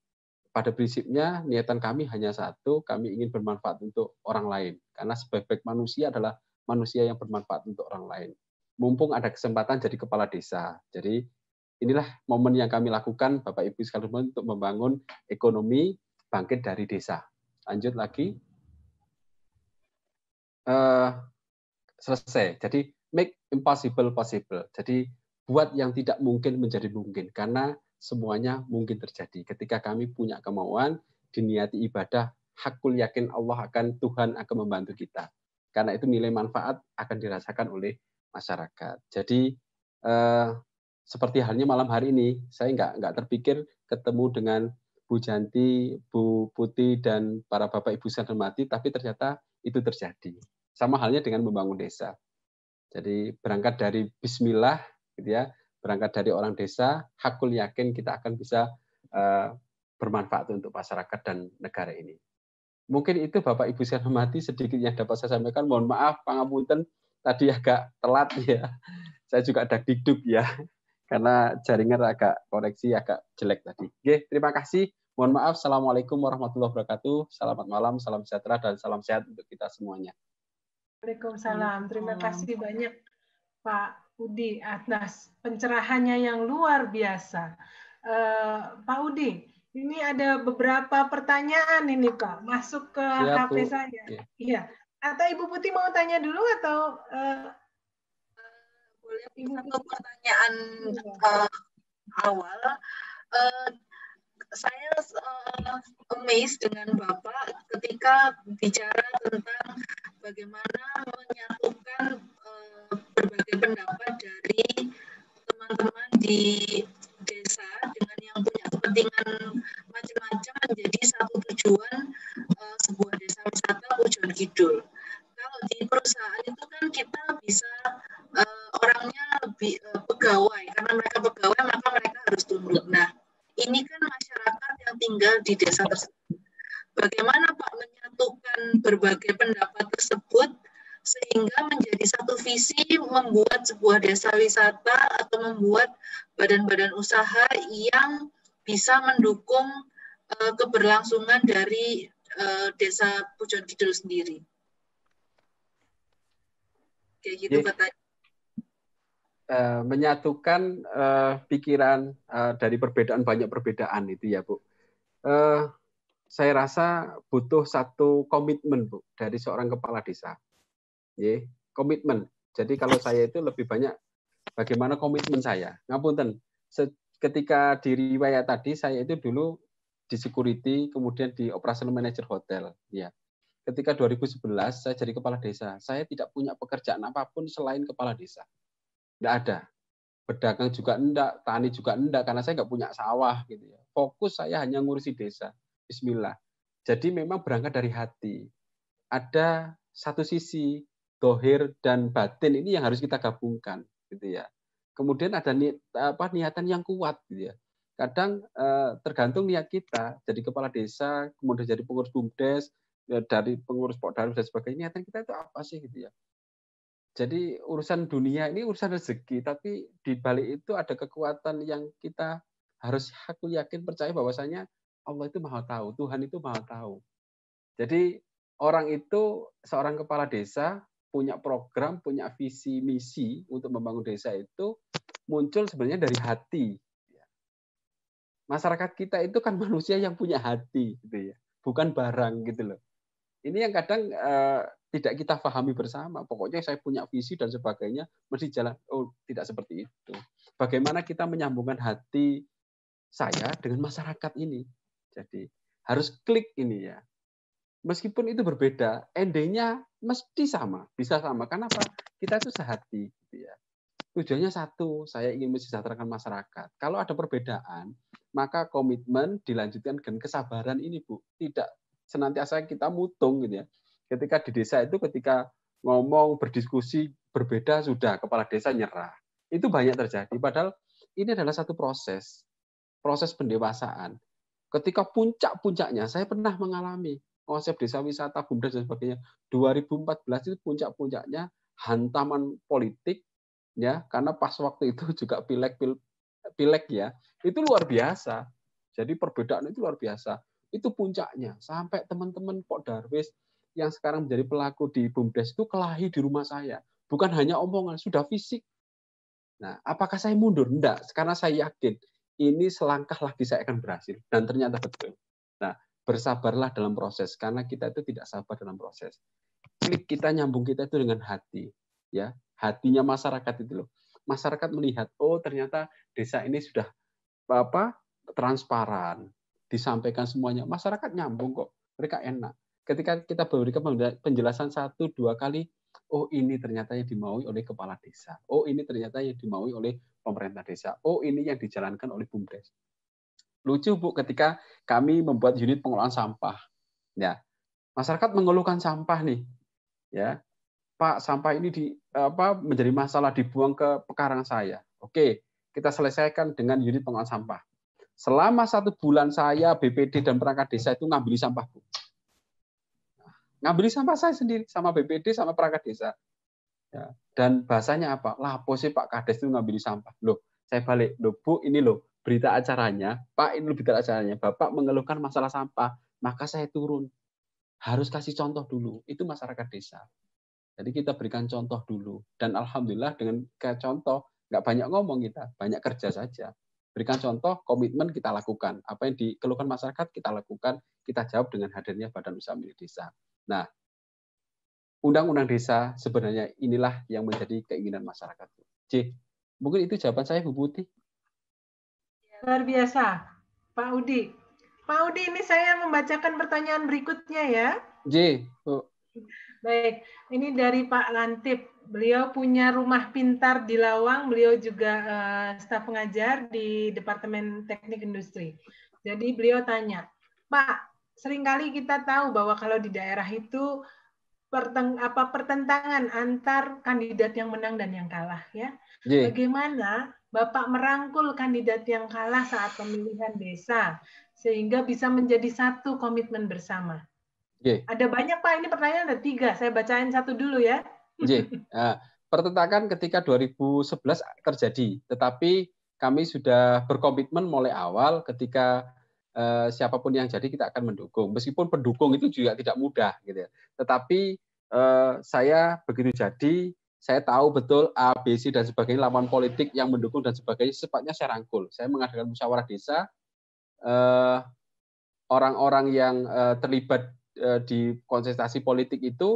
pada prinsipnya niatan kami hanya satu, kami ingin bermanfaat untuk orang lain. Karena sebaik-baik manusia adalah manusia yang bermanfaat untuk orang lain. Mumpung ada kesempatan jadi kepala desa. Jadi inilah momen yang kami lakukan Bapak Ibu sekalian untuk membangun ekonomi bangkit dari desa. Lanjut lagi. Uh, selesai. Jadi make impossible possible. Jadi buat yang tidak mungkin menjadi mungkin karena semuanya mungkin terjadi. Ketika kami punya kemauan, diniati ibadah, hakul yakin Allah akan Tuhan akan membantu kita. Karena itu nilai manfaat akan dirasakan oleh masyarakat. Jadi eh, seperti halnya malam hari ini, saya nggak nggak terpikir ketemu dengan Bu Janti, Bu Putih dan para bapak ibu saya mati tapi ternyata itu terjadi. Sama halnya dengan membangun desa. Jadi berangkat dari Bismillah gitu ya berangkat dari orang desa hakul yakin kita akan bisa uh, bermanfaat untuk masyarakat dan negara ini mungkin itu bapak ibu saya hormati sedikit yang dapat saya sampaikan mohon maaf pangapunten tadi agak telat ya saya juga ada diduk ya karena jaringan agak koreksi agak jelek tadi Oke, terima kasih mohon maaf assalamualaikum warahmatullahi wabarakatuh selamat malam salam sejahtera dan salam sehat untuk kita semuanya Waalaikumsalam terima kasih banyak Pak Udi atas pencerahannya yang luar biasa. Uh, Pak Udi, ini ada beberapa pertanyaan ini Pak, masuk ke ya, HP Bu. saya. Iya. Atau Ibu Putih mau tanya dulu atau uh, boleh Ibu satu pertanyaan uh, awal. Uh, saya uh, amazed dengan Bapak ketika bicara tentang bagaimana menyatukan berbagai pendapat dari teman-teman di desa dengan yang punya kepentingan macam-macam menjadi satu tujuan uh, sebuah desa wisata Pujon Kidul. Kalau di perusahaan itu kan kita bisa uh, orangnya lebih uh, pegawai karena mereka pegawai maka mereka harus tunduk. Nah, ini kan masyarakat yang tinggal di desa tersebut. Bagaimana Pak menyatukan berbagai pendapat tersebut sehingga menjadi satu visi membuat sebuah desa wisata atau membuat badan-badan usaha yang bisa mendukung uh, keberlangsungan dari uh, desa Pujon Kidul sendiri. Kayak gitu yeah. katanya. Eh, menyatukan uh, pikiran uh, dari perbedaan banyak perbedaan itu ya Bu. Uh, saya rasa butuh satu komitmen Bu dari seorang kepala desa ya, komitmen. Jadi kalau saya itu lebih banyak bagaimana komitmen saya. Ngapunten, ketika di riwayat tadi saya itu dulu di security kemudian di operational manager hotel, ya. Ketika 2011 saya jadi kepala desa, saya tidak punya pekerjaan apapun selain kepala desa. Tidak ada. Pedagang juga enggak, tani juga enggak karena saya nggak punya sawah gitu ya. Fokus saya hanya ngurusi desa. Bismillah. Jadi memang berangkat dari hati. Ada satu sisi dohir dan batin ini yang harus kita gabungkan gitu ya kemudian ada ni, apa niatan yang kuat gitu ya kadang eh, tergantung niat kita jadi kepala desa kemudian jadi pengurus bumdes ya, dari pengurus pokdarus dan sebagainya niatan kita itu apa sih gitu ya jadi urusan dunia ini urusan rezeki tapi di balik itu ada kekuatan yang kita harus aku yakin percaya bahwasanya Allah itu maha tahu Tuhan itu maha tahu jadi orang itu seorang kepala desa punya program, punya visi misi untuk membangun desa itu muncul sebenarnya dari hati. Masyarakat kita itu kan manusia yang punya hati, gitu ya, bukan barang gitu loh. Ini yang kadang uh, tidak kita pahami bersama. Pokoknya saya punya visi dan sebagainya, mesti jalan. Oh, tidak seperti itu. Bagaimana kita menyambungkan hati saya dengan masyarakat ini? Jadi harus klik ini ya meskipun itu berbeda, endingnya mesti sama, bisa sama. Kenapa? Kita itu sehati, gitu ya. Tujuannya satu, saya ingin mensejahterakan masyarakat. Kalau ada perbedaan, maka komitmen dilanjutkan dengan kesabaran ini, Bu. Tidak senantiasa kita mutung, gitu ya. Ketika di desa itu, ketika ngomong, berdiskusi, berbeda, sudah kepala desa nyerah. Itu banyak terjadi. Padahal ini adalah satu proses, proses pendewasaan. Ketika puncak-puncaknya, saya pernah mengalami konsep desa wisata bumdes dan sebagainya 2014 itu puncak-puncaknya hantaman politik ya karena pas waktu itu juga pilek pil, pilek ya itu luar biasa jadi perbedaan itu luar biasa itu puncaknya sampai teman-teman Pak Darwis yang sekarang menjadi pelaku di bumdes itu kelahi di rumah saya bukan hanya omongan sudah fisik nah apakah saya mundur enggak karena saya yakin ini selangkah lagi saya akan berhasil dan ternyata betul nah bersabarlah dalam proses karena kita itu tidak sabar dalam proses. Klik kita nyambung kita itu dengan hati, ya hatinya masyarakat itu loh. Masyarakat melihat, oh ternyata desa ini sudah apa transparan, disampaikan semuanya. Masyarakat nyambung kok, mereka enak. Ketika kita berikan penjelasan satu dua kali, oh ini ternyata yang dimaui oleh kepala desa, oh ini ternyata yang dimaui oleh pemerintah desa, oh ini yang dijalankan oleh bumdes lucu Bu ketika kami membuat unit pengelolaan sampah. Ya. Masyarakat mengeluhkan sampah nih. Ya. Pak, sampah ini di apa menjadi masalah dibuang ke pekarangan saya. Oke, kita selesaikan dengan unit pengelolaan sampah. Selama satu bulan saya BPD dan perangkat desa itu ngambil sampah, Bu. Ngambil sampah saya sendiri sama BPD sama perangkat desa. Ya. Dan bahasanya apa? Lah, posisi Pak Kades itu ngambil sampah. Loh, saya balik. Loh, Bu, ini loh berita acaranya, Pak ini berita acaranya, Bapak mengeluhkan masalah sampah, maka saya turun. Harus kasih contoh dulu. Itu masyarakat desa. Jadi kita berikan contoh dulu. Dan alhamdulillah dengan kayak contoh, nggak banyak ngomong kita, banyak kerja saja. Berikan contoh, komitmen kita lakukan. Apa yang dikeluhkan masyarakat kita lakukan, kita jawab dengan hadirnya Badan Usaha Milik Desa. Nah, Undang-Undang Desa sebenarnya inilah yang menjadi keinginan masyarakat. C, mungkin itu jawaban saya Bu Putih. Luar biasa. Pak Udi. Pak Udi, ini saya membacakan pertanyaan berikutnya ya. J. Oh. Baik, ini dari Pak Lantip. Beliau punya rumah pintar di Lawang, beliau juga uh, staf pengajar di Departemen Teknik Industri. Jadi beliau tanya, Pak, seringkali kita tahu bahwa kalau di daerah itu perteng apa pertentangan antar kandidat yang menang dan yang kalah ya. Yeah. Bagaimana Bapak merangkul kandidat yang kalah saat pemilihan desa sehingga bisa menjadi satu komitmen bersama. J. Ada banyak Pak, ini pertanyaan ada tiga. Saya bacain satu dulu ya. J. Uh, nah, pertetakan ketika 2011 terjadi, tetapi kami sudah berkomitmen mulai awal ketika uh, siapapun yang jadi kita akan mendukung. Meskipun pendukung itu juga tidak mudah, gitu ya. Tetapi uh, saya begitu jadi saya tahu betul ABC dan sebagainya, lawan politik yang mendukung dan sebagainya, sepatnya saya rangkul. Saya mengadakan musyawarah desa, eh, orang-orang eh, yang eh, terlibat eh, di konsentrasi politik itu,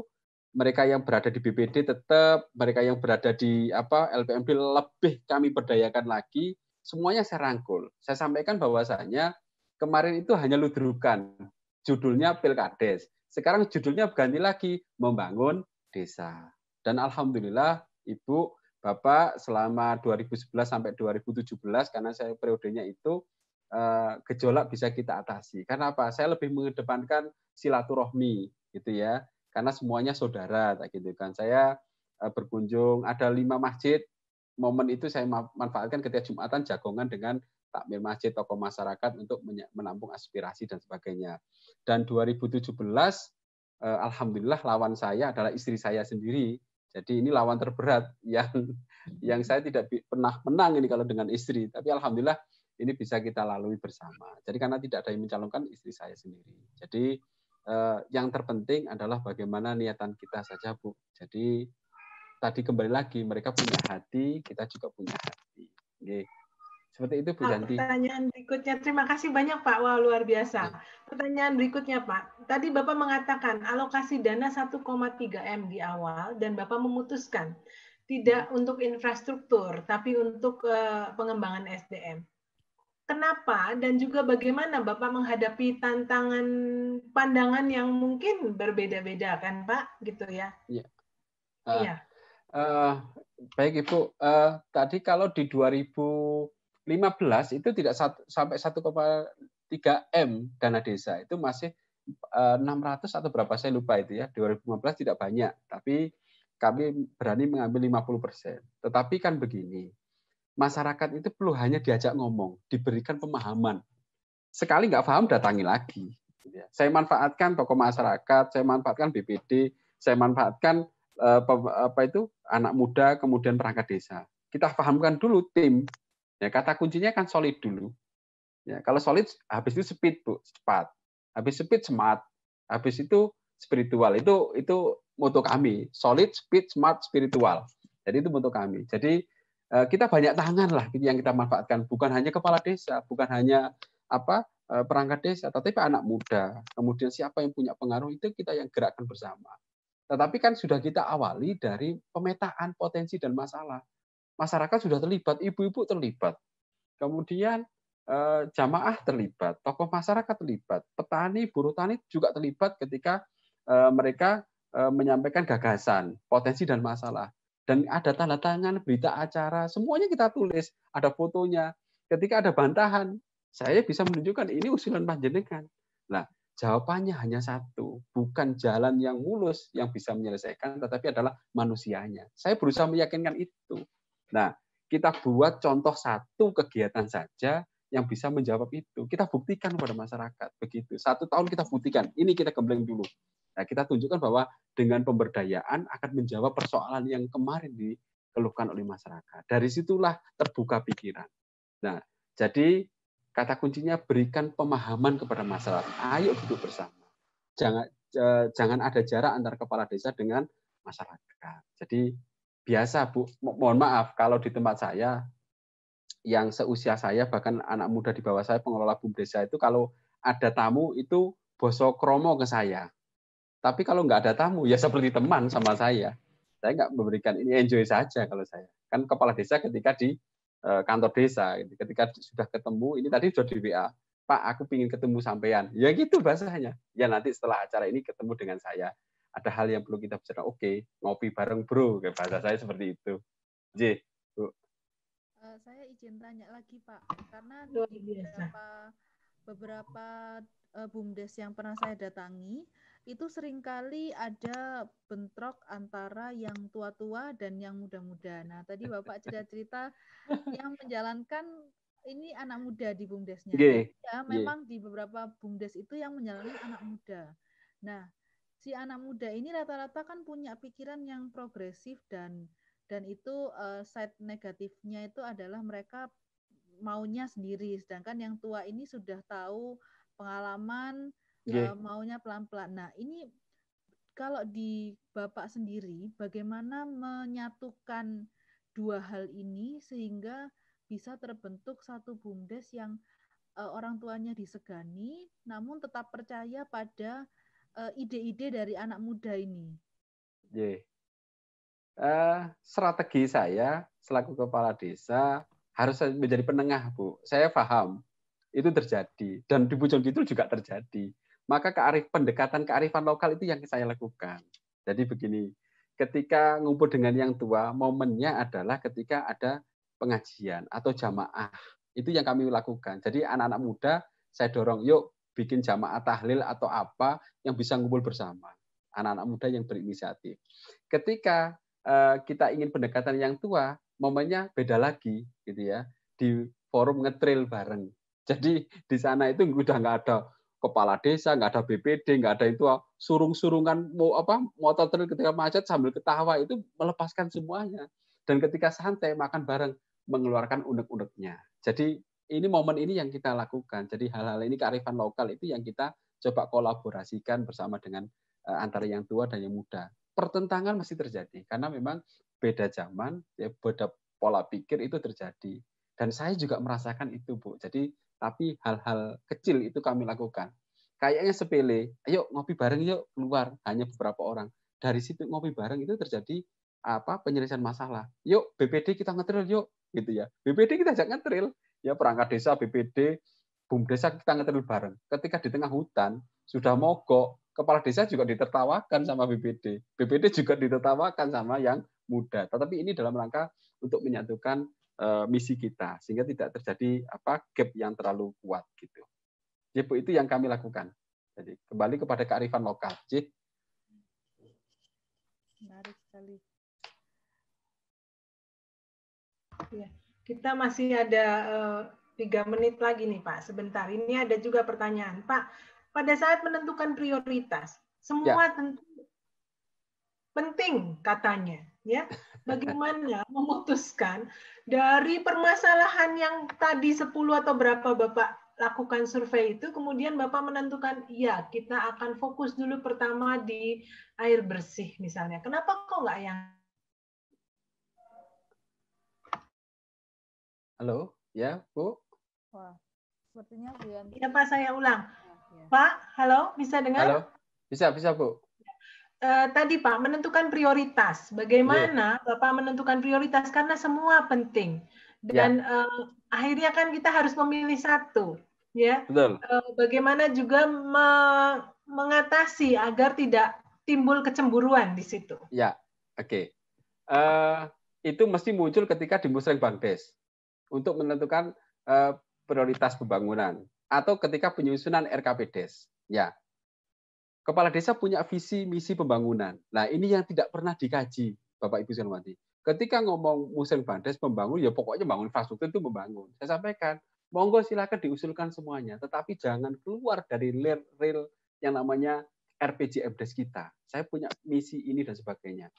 mereka yang berada di BPD tetap, mereka yang berada di apa LPMD lebih kami berdayakan lagi, semuanya saya rangkul. Saya sampaikan bahwasanya kemarin itu hanya ludrukan, judulnya Pilkades. Sekarang judulnya ganti lagi, membangun desa dan alhamdulillah Ibu, Bapak selama 2011 sampai 2017 karena saya periodenya itu eh, gejolak bisa kita atasi. Karena apa? Saya lebih mengedepankan silaturahmi gitu ya. Karena semuanya saudara gitu kan. Saya eh, berkunjung ada lima masjid momen itu saya manfaatkan ketika Jumatan jagongan dengan takmir masjid tokoh masyarakat untuk menampung aspirasi dan sebagainya. Dan 2017 eh, alhamdulillah lawan saya adalah istri saya sendiri jadi ini lawan terberat yang yang saya tidak pernah menang ini kalau dengan istri. Tapi alhamdulillah ini bisa kita lalui bersama. Jadi karena tidak ada yang mencalonkan istri saya sendiri. Jadi eh, yang terpenting adalah bagaimana niatan kita saja, Bu. Jadi tadi kembali lagi mereka punya hati, kita juga punya hati. Seperti itu Bu Pak, ah, Pertanyaan berikutnya, terima kasih banyak Pak. Wah luar biasa. Ya. Pertanyaan berikutnya Pak, tadi Bapak mengatakan alokasi dana 1,3 M di awal dan Bapak memutuskan tidak hmm. untuk infrastruktur tapi untuk uh, pengembangan SDM. Kenapa dan juga bagaimana Bapak menghadapi tantangan pandangan yang mungkin berbeda-beda kan Pak gitu ya? ya. Iya. Uh, iya. Uh, baik Ibu, uh, tadi kalau di 2000 15 itu tidak satu sampai 1,3 M dana desa. Itu masih 600 eh, atau berapa saya lupa itu ya. 2015 tidak banyak, tapi kami berani mengambil 50%. Tetapi kan begini, masyarakat itu perlu hanya diajak ngomong, diberikan pemahaman. Sekali nggak paham, datangi lagi. Iya. Saya manfaatkan tokoh masyarakat, saya manfaatkan BPD, saya manfaatkan eh, apa itu anak muda, kemudian perangkat desa. Kita pahamkan dulu tim Ya, kata kuncinya kan solid dulu. Ya, kalau solid habis itu speed, Bu, cepat. Habis speed smart, habis itu spiritual. Itu itu moto kami, solid, speed, smart, spiritual. Jadi itu moto kami. Jadi eh, kita banyak tangan lah yang kita manfaatkan, bukan hanya kepala desa, bukan hanya apa eh, perangkat desa, tetapi anak muda, kemudian siapa yang punya pengaruh itu kita yang gerakkan bersama. Tetapi kan sudah kita awali dari pemetaan potensi dan masalah masyarakat sudah terlibat, ibu-ibu terlibat, kemudian eh, jamaah terlibat, tokoh masyarakat terlibat, petani, buruh tani juga terlibat ketika eh, mereka eh, menyampaikan gagasan, potensi dan masalah. Dan ada tanda tangan, berita acara, semuanya kita tulis, ada fotonya. Ketika ada bantahan, saya bisa menunjukkan ini usulan panjenengan. Nah, jawabannya hanya satu, bukan jalan yang mulus yang bisa menyelesaikan, tetapi adalah manusianya. Saya berusaha meyakinkan itu. Nah, kita buat contoh satu kegiatan saja yang bisa menjawab itu. Kita buktikan kepada masyarakat. Begitu. Satu tahun kita buktikan. Ini kita gembleng dulu. Nah, kita tunjukkan bahwa dengan pemberdayaan akan menjawab persoalan yang kemarin dikeluhkan oleh masyarakat. Dari situlah terbuka pikiran. Nah, jadi kata kuncinya berikan pemahaman kepada masyarakat. Ayo duduk bersama. Jangan eh, jangan ada jarak antara kepala desa dengan masyarakat. Jadi biasa Bu. Mohon maaf kalau di tempat saya yang seusia saya bahkan anak muda di bawah saya pengelola bumdesa itu kalau ada tamu itu bosok kromo ke saya. Tapi kalau nggak ada tamu ya seperti teman sama saya. Saya nggak memberikan ini enjoy saja kalau saya. Kan kepala desa ketika di eh, kantor desa, gitu. ketika sudah ketemu ini tadi sudah di WA, Pak aku ingin ketemu sampean. Ya gitu bahasanya. Ya nanti setelah acara ini ketemu dengan saya ada hal yang perlu kita bicara. Oke, okay, ngopi bareng bro, kayak bahasa saya seperti itu. J, Uh, saya izin tanya lagi pak, karena di beberapa beberapa uh, bumdes yang pernah saya datangi itu seringkali ada bentrok antara yang tua-tua dan yang muda-muda. Nah tadi bapak cerita-cerita yang menjalankan ini anak muda di bumdesnya. Yeah. Ya, iya. memang yeah. di beberapa bumdes itu yang menjalani anak muda. Nah, si anak muda ini rata-rata kan punya pikiran yang progresif dan dan itu uh, side negatifnya itu adalah mereka maunya sendiri sedangkan yang tua ini sudah tahu pengalaman yeah. uh, iya. maunya pelan-pelan. Nah, ini kalau di Bapak sendiri bagaimana menyatukan dua hal ini sehingga bisa terbentuk satu bumdes yang uh, orang tuanya disegani namun tetap percaya pada Eh, ide-ide uh, dari anak muda ini? Yeah. Eh, uh, strategi saya selaku kepala desa harus menjadi penengah, Bu. Saya paham itu terjadi dan di itu juga terjadi. Maka kearif pendekatan kearifan lokal itu yang saya lakukan. Jadi begini, ketika ngumpul dengan yang tua, momennya adalah ketika ada pengajian atau jamaah. Itu yang kami lakukan. Jadi anak-anak muda saya dorong, yuk bikin jamaah tahlil atau apa yang bisa ngumpul bersama anak-anak muda yang berinisiatif. Ketika eh, kita ingin pendekatan yang tua, momennya beda lagi gitu ya di forum ngetril bareng. Jadi di sana itu udah nggak ada kepala desa, nggak ada BPD, nggak ada itu surung-surungan mau apa motor trail ketika macet sambil ketawa itu melepaskan semuanya. Dan ketika santai makan bareng mengeluarkan unek-uneknya. Jadi ini momen ini yang kita lakukan. Jadi hal-hal ini kearifan lokal itu yang kita coba kolaborasikan bersama dengan eh, antara yang tua dan yang muda. Pertentangan masih terjadi karena memang beda zaman, ya beda pola pikir itu terjadi. Dan saya juga merasakan itu, Bu. Jadi tapi hal-hal kecil itu kami lakukan. Kayaknya sepele, ayo ngopi bareng yuk keluar hanya beberapa orang. Dari situ ngopi bareng itu terjadi apa penyelesaian masalah. Yuk BPD kita ngetril yuk gitu ya. BPD kita ajak ngetril ya perangkat desa, BPD, bum desa kita ngetril bareng. Ketika di tengah hutan sudah mogok, kepala desa juga ditertawakan sama BPD, BPD juga ditertawakan sama yang muda. Tetapi ini dalam rangka untuk menyatukan eh, misi kita sehingga tidak terjadi apa gap yang terlalu kuat gitu. Ya, Bu, itu yang kami lakukan. Jadi kembali kepada kearifan lokal. Cih. Menarik sekali. Iya. Kita masih ada eh, tiga uh, menit lagi nih Pak. Sebentar, ini ada juga pertanyaan Pak. Pada saat menentukan prioritas, semua ya. tentu penting katanya, ya. Bagaimana memutuskan dari permasalahan yang tadi 10 atau berapa Bapak lakukan survei itu, kemudian Bapak menentukan, ya kita akan fokus dulu pertama di air bersih misalnya. Kenapa kok nggak yang Halo, ya Bu? Wah, sepertinya Buyan. Ya Pak, saya ulang. Ya, ya. Pak, halo, bisa dengar? Halo, bisa, bisa Bu. Uh, tadi Pak, menentukan prioritas. Bagaimana yeah. Bapak menentukan prioritas? Karena semua penting. Ya. Dan yeah. uh, akhirnya kan kita harus memilih satu. ya. Betul. Uh, bagaimana juga me mengatasi agar tidak timbul kecemburuan di situ. Ya, oke. Okay. Uh, eh, itu mesti muncul ketika di musrembang untuk menentukan eh, prioritas pembangunan atau ketika penyusunan RKPDes. Ya. Kepala desa punya visi misi pembangunan. Nah, ini yang tidak pernah dikaji, Bapak Ibu Sinwati. Ketika ngomong musim Bandes pembangun, ya pokoknya bangun infrastruktur itu membangun. Saya sampaikan, monggo silakan diusulkan semuanya, tetapi jangan keluar dari real yang namanya RPJMDes kita. Saya punya misi ini dan sebagainya.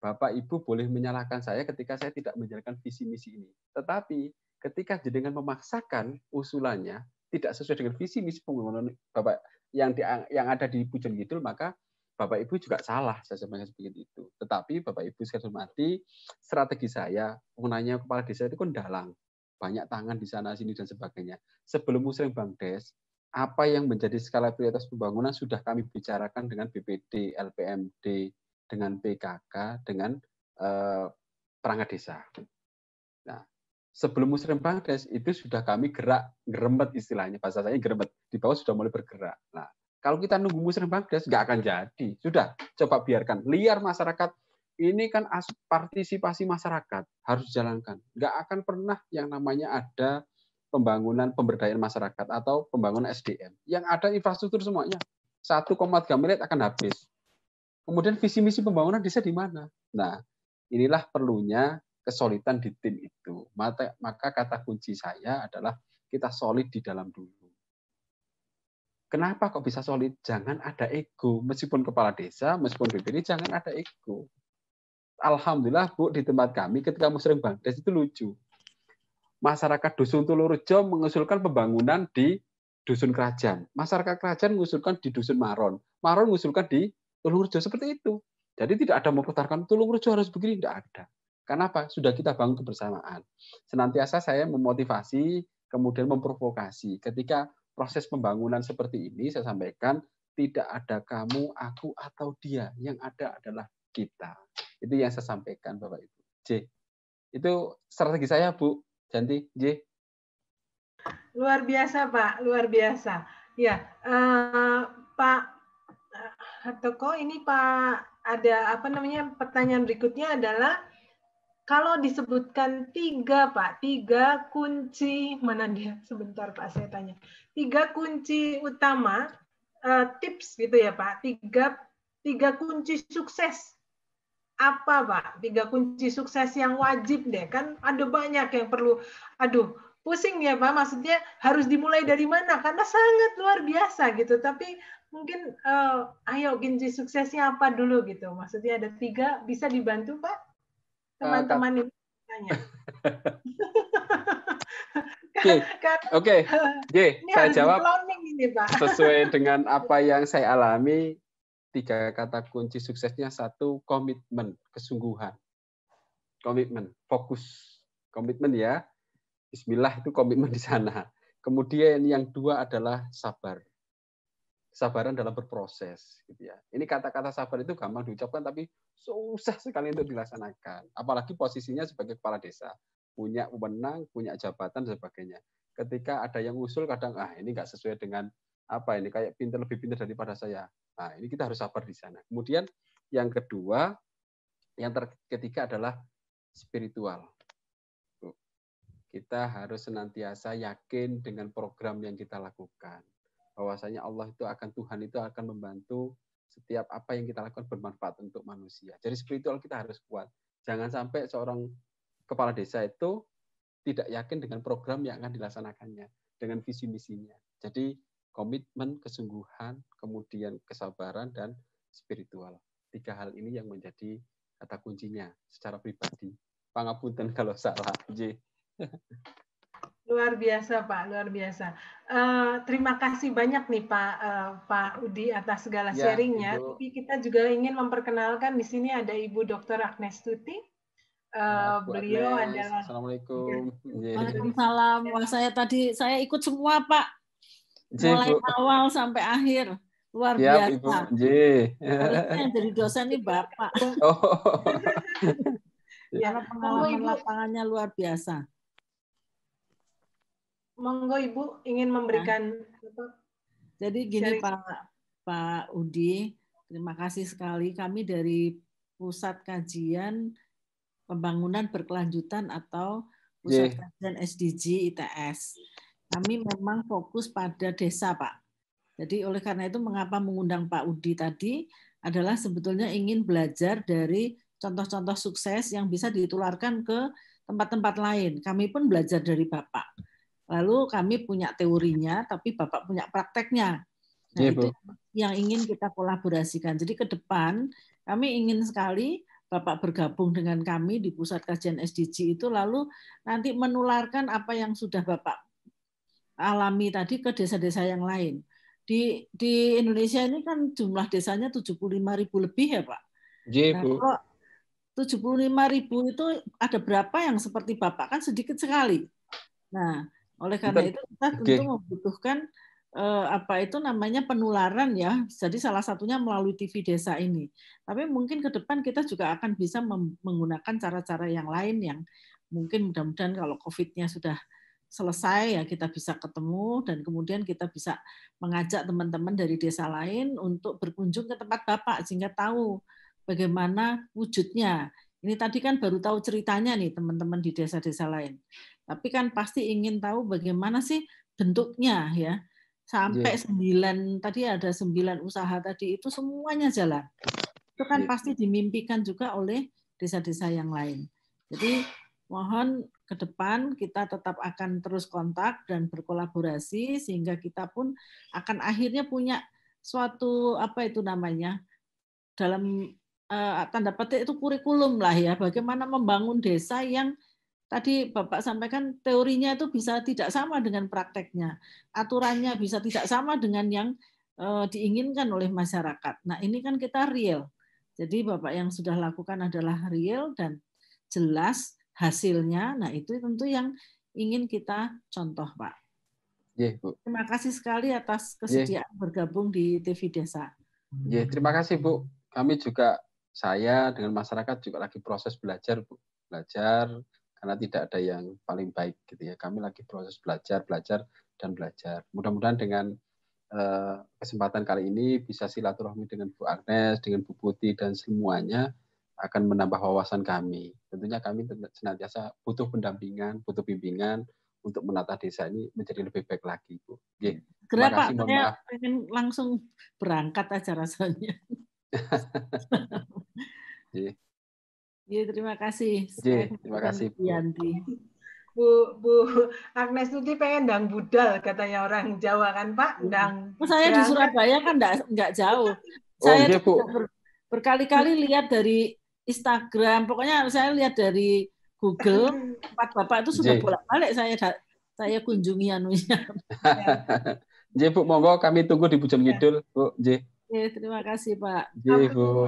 Bapak Ibu boleh menyalahkan saya ketika saya tidak menjalankan visi misi ini. Tetapi ketika jenengan memaksakan usulannya tidak sesuai dengan visi misi pembangunan Bapak yang di, yang ada di Pujon Kidul, maka Bapak Ibu juga salah saya sebenarnya seperti itu. Tetapi Bapak Ibu saya hormati, strategi saya mengenai kepala desa itu kan dalang. Banyak tangan di sana sini dan sebagainya. Sebelum muslim Des, apa yang menjadi skala prioritas pembangunan sudah kami bicarakan dengan BPD, LPMD, dengan PKK, dengan eh, perangkat desa. Nah, sebelum Muslim Bangladesh itu sudah kami gerak gerembet istilahnya bahasa saya gerembet di bawah sudah mulai bergerak. Nah, kalau kita nunggu Muslim Bangladesh nggak akan jadi. Sudah, coba biarkan liar masyarakat ini kan as partisipasi masyarakat harus dijalankan. Nggak akan pernah yang namanya ada pembangunan pemberdayaan masyarakat atau pembangunan SDM. Yang ada infrastruktur semuanya. 1,3 miliar akan habis. Kemudian visi misi pembangunan desa di mana? Nah, inilah perlunya kesulitan di tim itu. Maka, kata kunci saya adalah kita solid di dalam dulu. Kenapa kok bisa solid? Jangan ada ego. Meskipun kepala desa, meskipun BPD, jangan ada ego. Alhamdulillah, Bu, di tempat kami ketika musreng bangdes itu lucu. Masyarakat Dusun Tulurjo mengusulkan pembangunan di Dusun Kerajaan. Masyarakat Kerajaan mengusulkan di Dusun Maron. Maron mengusulkan di Tulungerjo seperti itu. Jadi tidak ada Tulung Tulungerjo harus begini, tidak ada. Kenapa? Sudah kita bangun kebersamaan. Senantiasa saya memotivasi, kemudian memprovokasi. Ketika proses pembangunan seperti ini, saya sampaikan, tidak ada kamu, aku, atau dia. Yang ada adalah kita. Itu yang saya sampaikan, Bapak Ibu. J. Itu strategi saya, Bu. Janti, J. Luar biasa, Pak. Luar biasa. Ya, uh, Pak Hartoko, ini Pak ada apa namanya pertanyaan berikutnya adalah kalau disebutkan tiga Pak, tiga kunci mana dia? Sebentar Pak saya tanya. Tiga kunci utama uh, tips gitu ya Pak. Tiga tiga kunci sukses apa Pak? Tiga kunci sukses yang wajib deh kan ada banyak yang perlu. Aduh pusing ya Pak. Maksudnya harus dimulai dari mana? Karena sangat luar biasa gitu. Tapi mungkin uh, ayo kunci suksesnya apa dulu gitu maksudnya ada tiga bisa dibantu pak eh, teman-teman uh, ini tanya oke oke J saya jawab ini, pak. sesuai dengan apa yang saya alami tiga kata kunci suksesnya satu komitmen kesungguhan komitmen fokus komitmen ya Bismillah itu komitmen di sana kemudian yang dua adalah sabar kesabaran dalam berproses gitu ya. Ini kata-kata sabar itu gampang diucapkan tapi susah sekali untuk dilaksanakan. Apalagi posisinya sebagai kepala desa, punya wewenang, punya jabatan dan sebagainya. Ketika ada yang usul kadang ah ini nggak sesuai dengan apa ini kayak pinter lebih pinter daripada saya. Nah, ini kita harus sabar di sana. Kemudian yang kedua, yang ter ketiga adalah spiritual. Kita harus senantiasa yakin dengan program yang kita lakukan bahwasanya Allah itu akan Tuhan itu akan membantu setiap apa yang kita lakukan bermanfaat untuk manusia. Jadi spiritual kita harus kuat. Jangan sampai seorang kepala desa itu tidak yakin dengan program yang akan dilaksanakannya, dengan visi misinya. Jadi komitmen, kesungguhan, kemudian kesabaran dan spiritual. Tiga hal ini yang menjadi kata kuncinya secara pribadi. Pangapunten kalau salah. Luar biasa Pak, luar biasa. Uh, terima kasih banyak nih Pak uh, Pak Udi atas segala ya, sharingnya. Tapi kita juga ingin memperkenalkan di sini ada Ibu Dr. Agnes Tuti. Uh, nah, beliau Agnes. adalah. Assalamualaikum. Iya. Iya. Waalaikumsalam. Wah saya tadi saya ikut semua Pak, mulai Ibu. awal sampai akhir luar ya, biasa. Ibu. Yang jadi dosen ini bapak. Oh. Karena iya. pengalaman oh, lapangannya luar biasa monggo Ibu ingin ya. memberikan Jadi gini sharing. Pak Pak Udi, terima kasih sekali kami dari Pusat Kajian Pembangunan Berkelanjutan atau Pusat yeah. Kajian SDG ITS. Kami memang fokus pada desa, Pak. Jadi oleh karena itu mengapa mengundang Pak Udi tadi adalah sebetulnya ingin belajar dari contoh-contoh sukses yang bisa ditularkan ke tempat-tempat lain. Kami pun belajar dari Bapak Lalu kami punya teorinya, tapi Bapak punya prakteknya. Nah, yeah, itu yang ingin kita kolaborasikan. Jadi ke depan kami ingin sekali Bapak bergabung dengan kami di Pusat Kajian SDG itu lalu nanti menularkan apa yang sudah Bapak alami tadi ke desa-desa yang lain. Di di Indonesia ini kan jumlah desanya 75 ribu lebih ya Pak. Ya, nah, kalau 75 ribu itu ada berapa yang seperti Bapak kan sedikit sekali. Nah, oleh karena itu kita okay. tentu membutuhkan eh, apa itu namanya penularan ya. Jadi salah satunya melalui TV desa ini. Tapi mungkin ke depan kita juga akan bisa menggunakan cara-cara yang lain yang mungkin mudah-mudahan kalau COVID-nya sudah selesai ya kita bisa ketemu dan kemudian kita bisa mengajak teman-teman dari desa lain untuk berkunjung ke tempat Bapak sehingga tahu bagaimana wujudnya. Ini tadi kan baru tahu ceritanya nih teman-teman di desa-desa lain. Tapi kan pasti ingin tahu bagaimana sih bentuknya ya. Sampai iya. sembilan tadi ada sembilan usaha tadi itu semuanya jalan. Itu kan yeah. pasti dimimpikan juga oleh desa-desa yang lain. Jadi mohon ke depan kita tetap akan terus kontak dan berkolaborasi sehingga kita pun akan akhirnya punya suatu apa itu namanya dalam uh, tanda petik itu kurikulum lah ya bagaimana membangun desa yang tadi Bapak sampaikan teorinya itu bisa tidak sama dengan prakteknya. Aturannya bisa tidak sama dengan yang eh, diinginkan oleh masyarakat. Nah, ini kan kita real. Jadi Bapak yang sudah lakukan adalah real dan jelas hasilnya. Nah, itu tentu yang ingin kita contoh, Pak. Yeah, Bu. Terima kasih sekali atas iya. kesediaan yeah. bergabung di TV Desa. Yeah, terima kasih, Bu. Kami juga saya dengan masyarakat juga lagi proses belajar, Bu. Belajar karena tidak ada yang paling baik gitu ya. Kami lagi proses belajar, belajar dan belajar. Mudah-mudahan dengan eh, kesempatan kali ini bisa silaturahmi dengan Bu Agnes, dengan Bu Putih dan semuanya akan menambah wawasan kami. Tentunya kami senantiasa butuh pendampingan, butuh bimbingan untuk menata desa ini menjadi lebih baik lagi, Bu. Oke. Kenapa? Pak, saya pengen langsung berangkat aja rasanya. Ya, terima kasih. J, iya, terima kasih. Bu. Bu, Bu Agnes Tuti pengen dang budal katanya orang Jawa kan Pak, dang. Oh, saya di Surabaya kan enggak enggak jauh. Oh, saya iya, Bu. Ber, berkali-kali lihat dari Instagram, pokoknya saya lihat dari Google, tempat Bapak itu sudah iya. bolak-balik saya saya kunjungi anunya. J, iya, Bu, monggo kami tunggu di Bujang Kidul, Bu. J. terima kasih, Pak. J, Bu.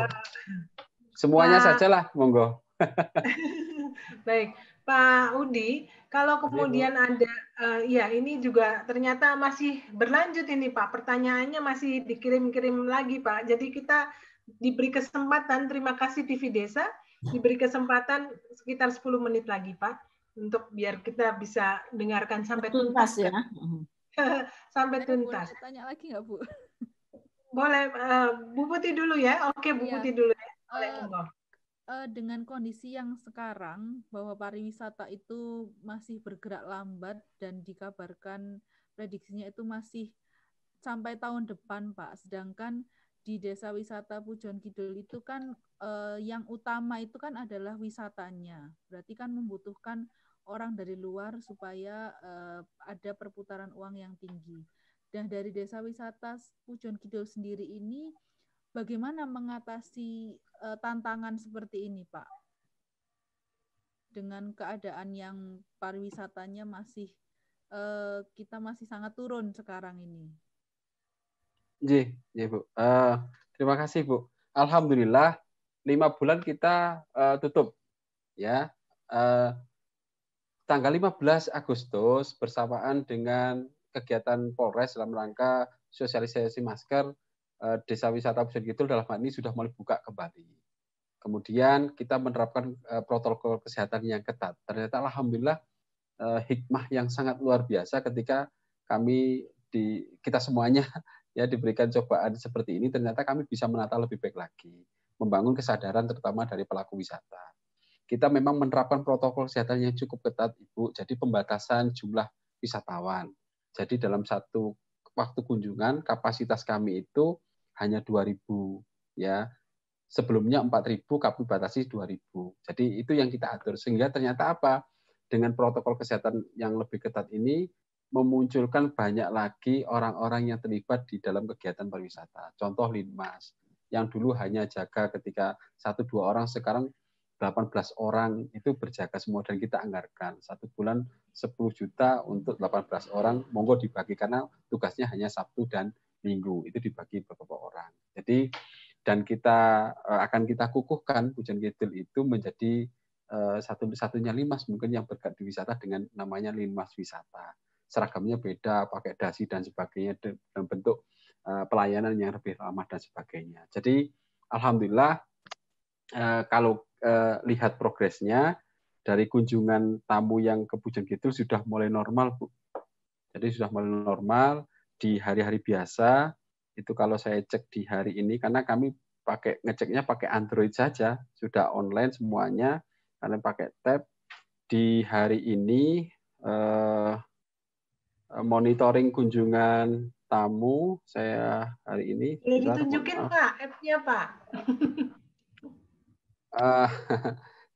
Semuanya Pak... sajalah, monggo. Baik, Pak Udi, kalau iya, kemudian ya, ada, uh, ya ini juga ternyata masih berlanjut ini Pak, pertanyaannya masih dikirim-kirim lagi Pak. Jadi kita diberi kesempatan, terima kasih TV Desa, diberi kesempatan sekitar 10 menit lagi Pak, untuk biar kita bisa dengarkan sampai tuntas, tuntas ya. Mm-hmm. sampai tuntas. Tanya lagi nggak Bu? Boleh, uh, Bu Putih dulu ya. Oke, Bu ya. Putih dulu ya. Uh, dengan kondisi yang sekarang bahwa pariwisata itu masih bergerak lambat dan dikabarkan prediksinya itu masih sampai tahun depan, Pak. Sedangkan di desa wisata Pujon Kidul itu kan uh, yang utama itu kan adalah wisatanya. Berarti kan membutuhkan orang dari luar supaya uh, ada perputaran uang yang tinggi. Dan nah, dari desa wisata Pujon Kidul sendiri ini bagaimana mengatasi uh, tantangan seperti ini, Pak? Dengan keadaan yang pariwisatanya masih uh, kita masih sangat turun sekarang ini. Ji, Ji Bu. Uh, terima kasih Bu. Alhamdulillah lima bulan kita uh, tutup, ya. Uh, tanggal 15 Agustus bersamaan dengan kegiatan Polres dalam rangka sosialisasi masker Eh, desa wisata Bukit Kidul dalam hal ini sudah mulai buka kembali. Kemudian kita menerapkan eh, protokol kesehatan yang ketat. Ternyata alhamdulillah eh, hikmah yang sangat luar biasa ketika kami di kita semuanya ya diberikan cobaan seperti ini ternyata kami bisa menata lebih baik lagi, membangun kesadaran terutama dari pelaku wisata. Kita memang menerapkan protokol kesehatan yang cukup ketat Ibu, jadi pembatasan jumlah wisatawan. Jadi dalam satu waktu kunjungan kapasitas kami itu hanya 2000 ya. Sebelumnya 4000 kami batasi 2000. Jadi itu yang kita atur sehingga ternyata apa? Dengan protokol kesehatan yang lebih ketat ini memunculkan banyak lagi orang-orang yang terlibat di dalam kegiatan pariwisata. Contoh Linmas yang dulu hanya jaga ketika satu dua orang sekarang 18 orang itu berjaga semua dan kita anggarkan satu bulan 10 juta untuk 18 orang monggo dibagi karena tugasnya hanya Sabtu dan minggu itu dibagi beberapa orang. Jadi dan kita eh, akan kita kukuhkan hujan kidul itu menjadi eh, satu-satunya limas mungkin yang berkat di wisata dengan namanya limas wisata. Seragamnya beda, pakai dasi dan sebagainya dalam bentuk eh, pelayanan yang lebih ramah dan sebagainya. Jadi alhamdulillah kalau lihat progresnya dari kunjungan tamu yang ke Pujon Kidul sudah mulai normal, Bu. Jadi sudah mulai normal, di hari-hari biasa itu kalau saya cek di hari ini karena kami pakai ngeceknya pakai Android saja sudah online semuanya kalian pakai tab di hari ini eh, eh monitoring kunjungan tamu saya hari ini ini ditunjukin pak app pak uh,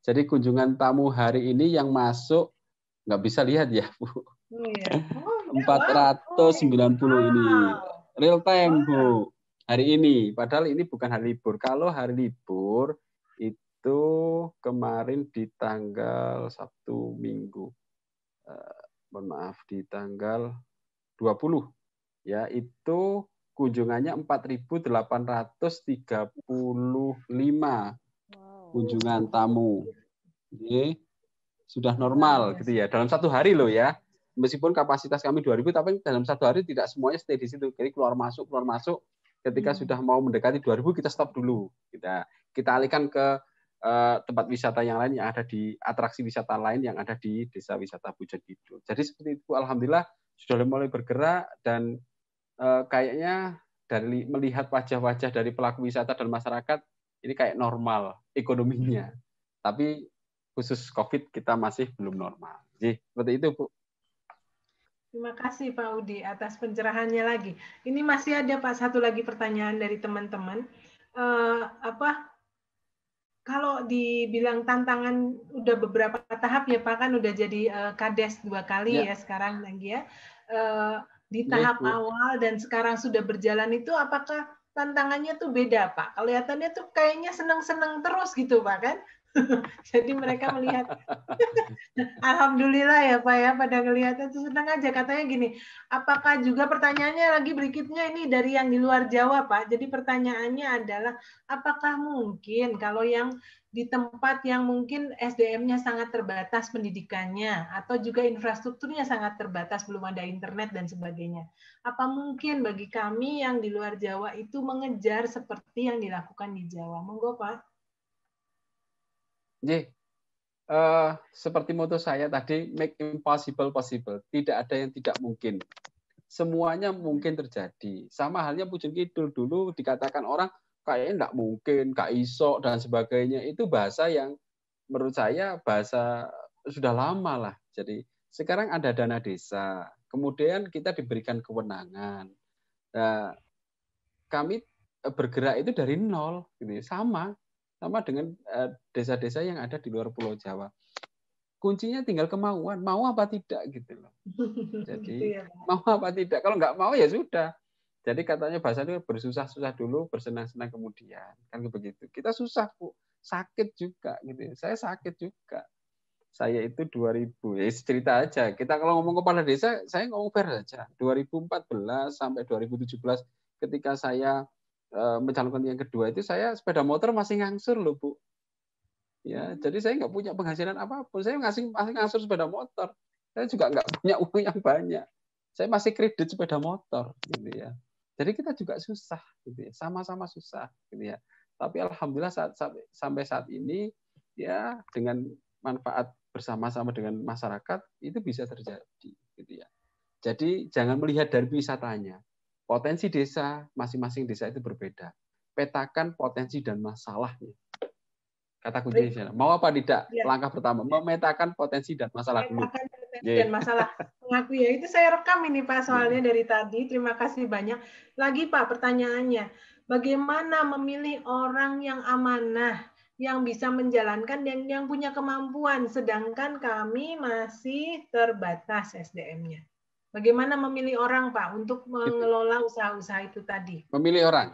jadi kunjungan tamu hari ini yang masuk nggak bisa lihat ya bu oh, iya. oh 490 ini. Real time, Bu. Hari ini. Padahal ini bukan hari libur. Kalau hari libur itu kemarin di tanggal Sabtu Minggu. Eh, maaf, di tanggal 20. Ya, itu kunjungannya 4.835 kunjungan tamu. Ini sudah normal gitu ya. Dalam satu hari loh ya meskipun kapasitas kami 2000 tapi dalam satu hari tidak semuanya stay di situ. Jadi keluar masuk keluar masuk ketika hmm. sudah mau mendekati 2000 kita stop dulu. Kita kita alihkan ke uh, tempat wisata yang lain yang ada di atraksi wisata lain yang ada di desa wisata Pujon-Kidul. Jadi seperti itu alhamdulillah sudah mulai bergerak dan uh, kayaknya dari melihat wajah-wajah dari pelaku wisata dan masyarakat ini kayak normal ekonominya. Hmm. Tapi khusus Covid kita masih belum normal. Jadi seperti itu Bu. Terima kasih Pak Udi atas pencerahannya lagi. Ini masih ada Pak satu lagi pertanyaan dari teman-teman. Uh, apa kalau dibilang tantangan udah beberapa tahap ya Pak kan udah jadi uh, kades dua kali ya, ya sekarang lagi ya uh, di iya, tahap ya, awal dan sekarang sudah berjalan itu apakah tantangannya tuh beda Pak kelihatannya tuh kayaknya seneng-seneng terus gitu Pak kan Jadi mereka melihat, alhamdulillah ya Pak ya, pada ngelihatnya itu senang aja. Katanya gini, apakah juga pertanyaannya lagi berikutnya ini dari yang di luar Jawa Pak. Jadi pertanyaannya adalah, apakah mungkin kalau yang di tempat yang mungkin SDM-nya sangat terbatas pendidikannya atau juga infrastrukturnya sangat terbatas belum ada internet dan sebagainya. Apa mungkin bagi kami yang di luar Jawa itu mengejar seperti yang dilakukan di Jawa? Monggo Pak. Jadi, uh, seperti moto saya tadi, make impossible possible. Tidak ada yang tidak mungkin. Semuanya mungkin terjadi. Sama halnya Pujung Kidul dulu dikatakan orang kayaknya tidak mungkin, kak iso dan sebagainya. Itu bahasa yang menurut saya bahasa sudah lama lah. Jadi sekarang ada dana desa, kemudian kita diberikan kewenangan. Nah, kami eh, bergerak itu dari nol, gitu. Ya. sama sama dengan eh, desa-desa yang ada di luar Pulau Jawa. Kuncinya tinggal kemauan, mau apa tidak gitu loh. Jadi ya, mau apa tidak, kalau nggak mau ya sudah. Jadi katanya bahasa itu bersusah-susah dulu, bersenang-senang kemudian, kan begitu. Kita susah bu, sakit juga gitu. Ya. Saya sakit juga. Saya itu 2000, ya cerita aja. Kita kalau ngomong kepala desa, saya ngomong fair aja. 2014 sampai 2017 ketika saya Eh, mencalonkan yang kedua itu saya sepeda motor masih ngangsur loh bu ya hmm. jadi saya nggak punya penghasilan apapun saya ngasih masih ngangsur sepeda motor saya juga nggak punya uang yang banyak saya masih kredit sepeda motor gitu ya jadi kita juga susah gitu ya sama-sama susah gitu ya tapi alhamdulillah saat, sampai saat ini ya dengan manfaat bersama-sama dengan masyarakat itu bisa terjadi gitu ya jadi jangan melihat dari wisatanya Potensi desa, masing-masing desa itu berbeda. Petakan potensi dan masalahnya. Kata kuncinya Mau apa tidak? Ya. Langkah pertama, memetakan potensi dan masalah dulu. potensi yeah. dan iya. masalah. Mengaku ya, itu saya rekam ini Pak iya. soalnya dari tadi. Terima kasih banyak. Lagi Pak pertanyaannya, bagaimana memilih orang yang amanah yang bisa menjalankan dan yang punya kemampuan sedangkan kami masih terbatas SDM-nya. Bagaimana memilih orang, Pak, untuk mengelola usaha-usaha itu tadi? Memilih orang.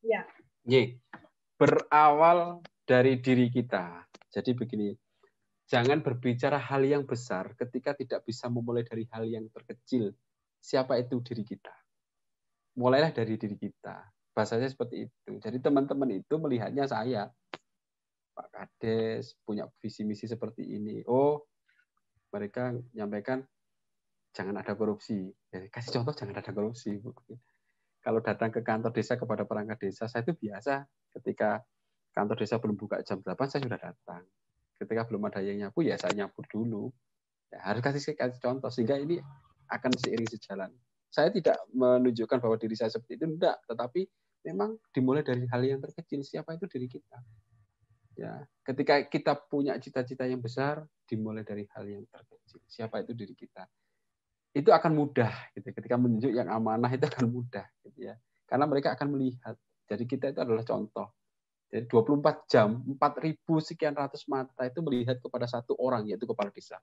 Ya. Ye. Berawal dari diri kita. Jadi begini, jangan berbicara hal yang besar ketika tidak bisa memulai dari hal yang terkecil. Siapa itu diri kita? Mulailah dari diri kita. Bahasanya seperti itu. Jadi teman-teman itu melihatnya saya, Pak Kades punya visi misi seperti ini. Oh, mereka menyampaikan jangan ada korupsi. Ya, kasih contoh jangan ada korupsi, Kalau datang ke kantor desa kepada perangkat desa, saya itu biasa ketika kantor desa belum buka jam 8, saya sudah datang. Ketika belum ada yang nyapu, ya saya nyapu dulu. Ya, harus kasih, kasih contoh, sehingga ini akan seiring sejalan. Saya tidak menunjukkan bahwa diri saya seperti itu, enggak. Tetapi memang dimulai dari hal yang terkecil, siapa itu diri kita. Ya, ketika kita punya cita-cita yang besar, dimulai dari hal yang terkecil. Siapa itu diri kita? itu akan mudah gitu ketika menunjuk yang amanah itu akan mudah gitu ya karena mereka akan melihat jadi kita itu adalah contoh jadi 24 jam 4000 sekian ratus mata itu melihat kepada satu orang yaitu kepala desa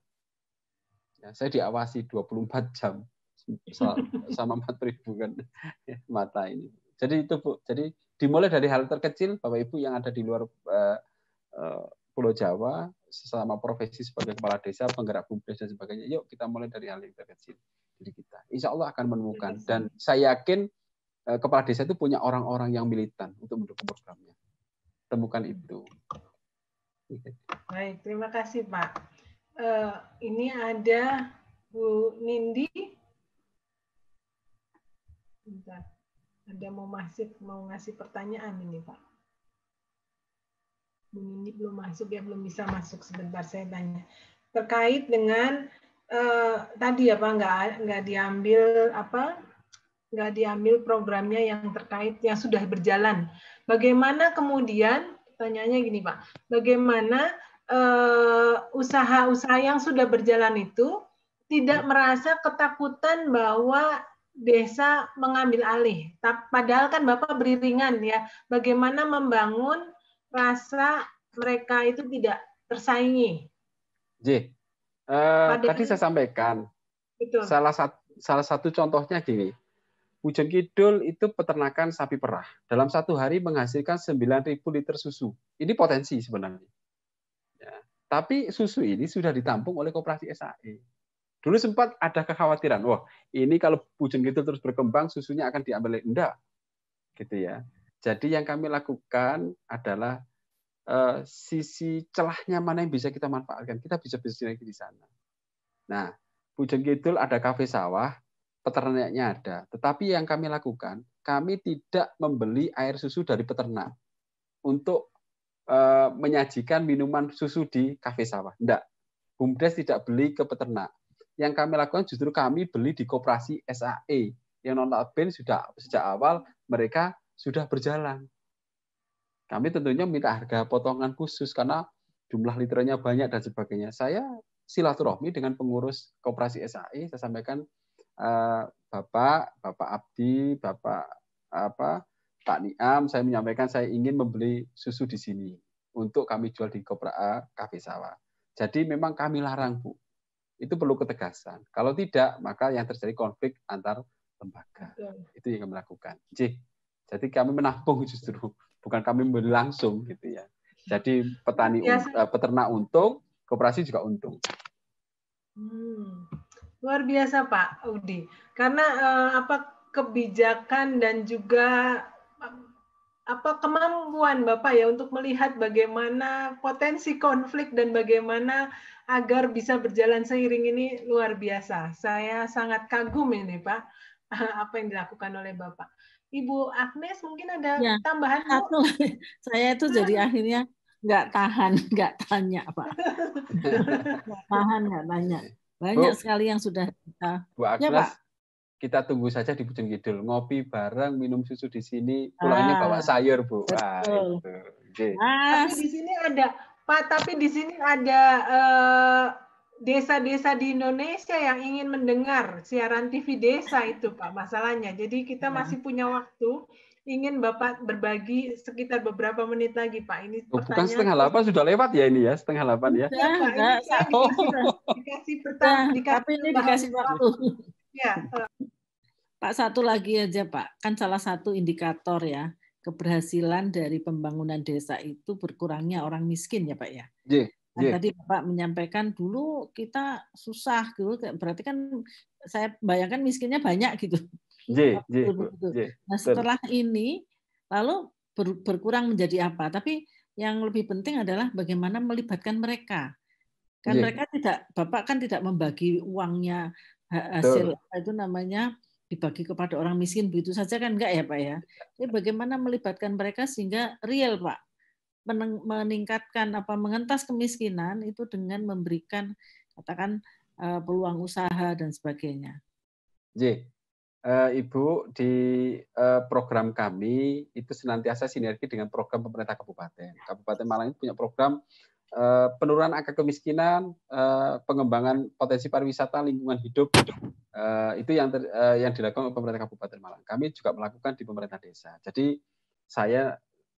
ya, saya diawasi 24 jam sama 4000 kan ya, mata ini jadi itu bu jadi dimulai dari hal terkecil bapak ibu yang ada di luar uh, uh, Pulau Jawa sesama profesi sebagai kepala desa, penggerak bumdes dan sebagainya. Yuk kita mulai dari hal yang terkecil diri kita. Insya Allah akan menemukan dan saya yakin eh, kepala desa itu punya orang-orang yang militan untuk mendukung programnya. Temukan itu. Baik, terima kasih Pak. Uh, ini ada Bu Nindi. Ada mau masih mau ngasih pertanyaan ini Pak. Ini belum masuk ya, belum bisa masuk sebentar saya tanya. Terkait dengan eh, tadi ya, pak nggak nggak diambil apa nggak diambil programnya yang terkait yang sudah berjalan. Bagaimana kemudian pertanyaannya gini Pak, bagaimana eh, usaha-usaha yang sudah berjalan itu tidak merasa ketakutan bahwa desa mengambil alih. Padahal kan Bapak beriringan ya, bagaimana membangun rasa mereka itu tidak tersaingi. J. Uh, eh, tadi saya sampaikan. itu. Salah satu salah satu contohnya gini. Ujung Kidul itu peternakan sapi perah. Dalam satu hari menghasilkan 9.000 liter susu. Ini potensi sebenarnya. Ya. Tapi susu ini sudah ditampung oleh kooperasi SAE. Dulu sempat ada kekhawatiran, wah ini kalau Ujung Kidul terus berkembang, susunya akan diambil. Enggak. Gitu ya. Jadi yang kami lakukan adalah uh, sisi celahnya mana yang bisa kita manfaatkan. Kita bisa bersinergi di sana. Nah, Bujang Kidul ada kafe sawah, peternaknya ada. Tetapi yang kami lakukan, kami tidak membeli air susu dari peternak untuk uh, menyajikan minuman susu di kafe sawah. Tidak. Bumdes tidak beli ke peternak. Yang kami lakukan justru kami beli di koperasi SAE yang non sudah sejak awal mereka sudah berjalan. Kami tentunya minta harga potongan khusus karena jumlah liternya banyak dan sebagainya. Saya silaturahmi dengan pengurus koperasi SAI, saya sampaikan eh, Bapak, Bapak Abdi, Bapak apa Pak Niam, saya menyampaikan saya ingin membeli susu di sini untuk kami jual di Kopra kafe Sawah. Jadi memang kami larang, Bu. Itu perlu ketegasan. Kalau tidak, maka yang terjadi konflik antar lembaga. Itu yang kami lakukan. Jih. Jadi kami menampung justru, bukan kami membeli langsung gitu ya. Jadi petani uh, peternak untung, koperasi juga untung. Hmm. Luar biasa Pak Udi. Karena uh, apa kebijakan dan juga eh, apa kemampuan Bapak ya untuk melihat bagaimana potensi konflik dan bagaimana agar bisa berjalan seiring ini luar biasa. Saya sangat kagum ini Pak apa yang dilakukan oleh Bapak. Ibu Agnes mungkin ada ya, tambahan satu. Saya itu jadi akhirnya nggak tahan, nggak tanya Pak. nggak tahan, nggak tanya. Banyak Bu, sekali yang sudah kita. Bu ya, Agnes, ya, Pak. kita tunggu saja di Bujung Kidul, ngopi bareng, minum susu di sini, pulangnya ah, bawa sayur Bu. Ah, itu. Okay. ah. Tapi di sini ada Pak, tapi di sini ada uh, desa-desa di Indonesia yang ingin mendengar siaran TV desa itu Pak masalahnya. Jadi kita iya. masih punya waktu ingin Bapak berbagi sekitar beberapa menit lagi Pak. Ini oh, bukan setengah delapan sudah lewat ya ini ya setengah delapan ya. Pak, ini dikasih, nah, dikasih tapi ini dikasih waktu. Ya. Pak satu lagi aja Pak, kan salah satu indikator ya keberhasilan dari pembangunan desa itu berkurangnya orang miskin ya Pak ya. Yeah. Yeah. Tadi Bapak menyampaikan dulu kita susah gitu, berarti kan saya bayangkan miskinnya banyak gitu. Yeah, iya, iya, iya, gitu. yeah, betul, yeah. Nah setelah ini lalu ber, berkurang menjadi apa? Tapi yang lebih penting adalah bagaimana melibatkan mereka. Kan yeah. mereka tidak, Bapak kan tidak membagi uangnya hasil betul. itu namanya dibagi kepada orang miskin begitu saja kan enggak ya Pak ya. Jadi bagaimana melibatkan mereka sehingga real Pak meningkatkan apa mengentas kemiskinan itu dengan memberikan katakan eh, peluang usaha dan sebagainya. J, eh, Ibu di eh, program kami itu senantiasa sinergi dengan program pemerintah kabupaten. Kabupaten Malang ini punya program penurunan angka kemiskinan, pengembangan potensi pariwisata, lingkungan hidup itu yang ter, yang dilakukan oleh pemerintah kabupaten Malang. Kami juga melakukan di pemerintah desa. Jadi saya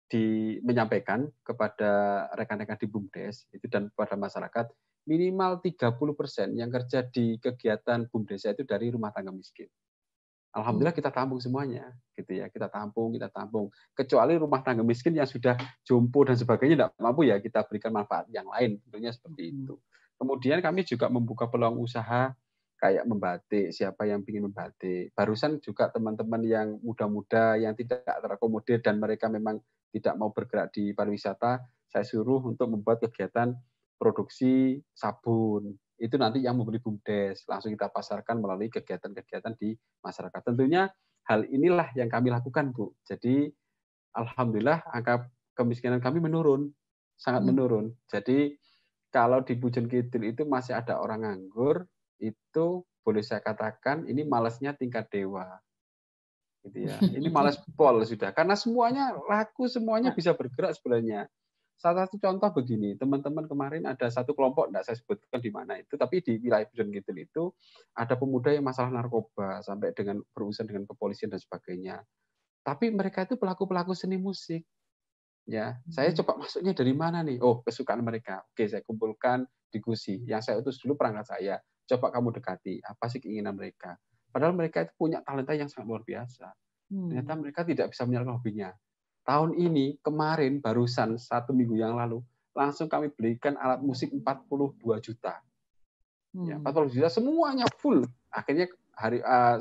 di menyampaikan kepada rekan-rekan di BUMDes itu dan kepada masyarakat minimal 30% yang kerja di kegiatan BUMDes itu dari rumah tangga miskin. Alhamdulillah hmm. kita tampung semuanya, gitu ya. Kita tampung, kita tampung. Kecuali rumah tangga miskin yang sudah jompo dan sebagainya tidak mampu ya kita berikan manfaat yang lain, tentunya seperti hmm. itu. Kemudian kami juga membuka peluang usaha kayak membatik, siapa yang ingin membatik. Barusan juga teman-teman yang muda-muda yang tidak terakomodir dan mereka memang tidak mau bergerak di pariwisata, saya suruh untuk membuat kegiatan produksi sabun. Itu nanti yang membeli BUMDes, langsung kita pasarkan melalui kegiatan-kegiatan di masyarakat. Tentunya hal inilah yang kami lakukan, Bu. Jadi alhamdulillah angka kemiskinan kami menurun, sangat hmm. menurun. Jadi kalau di Bujon Kidul itu masih ada orang nganggur, itu boleh saya katakan ini malasnya tingkat dewa gitu ya. Ini males pol sudah karena semuanya laku, semuanya bisa bergerak sebenarnya. Salah satu contoh begini, teman-teman kemarin ada satu kelompok, tidak saya sebutkan di mana itu, tapi di wilayah Bujon Kidul itu ada pemuda yang masalah narkoba sampai dengan berurusan dengan kepolisian dan sebagainya. Tapi mereka itu pelaku-pelaku seni musik. Ya, hmm. saya coba masuknya dari mana nih? Oh, kesukaan mereka. Oke, saya kumpulkan di Gusi. Yang saya utus dulu perangkat saya. Coba kamu dekati, apa sih keinginan mereka? Padahal mereka itu punya talenta yang sangat luar biasa. Hmm. Ternyata mereka tidak bisa menyalurkan hobinya. Tahun ini, kemarin, barusan, satu minggu yang lalu, langsung kami belikan alat musik 42 juta. Ya, hmm. Ya, 42 juta semuanya full. Akhirnya hari uh,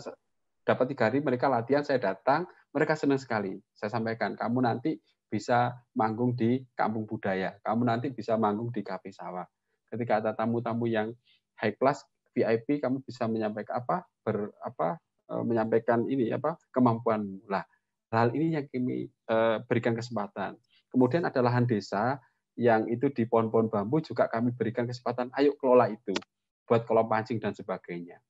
dapat tiga hari mereka latihan, saya datang, mereka senang sekali. Saya sampaikan, kamu nanti bisa manggung di kampung budaya, kamu nanti bisa manggung di kafe sawah. Ketika ada tamu-tamu yang high class VIP kamu bisa menyampaikan apa ber apa e, menyampaikan ini apa kemampuan lah hal ini yang kami e, berikan kesempatan kemudian ada lahan desa yang itu di pohon-pohon bambu juga kami berikan kesempatan ayo kelola itu buat kolam pancing dan sebagainya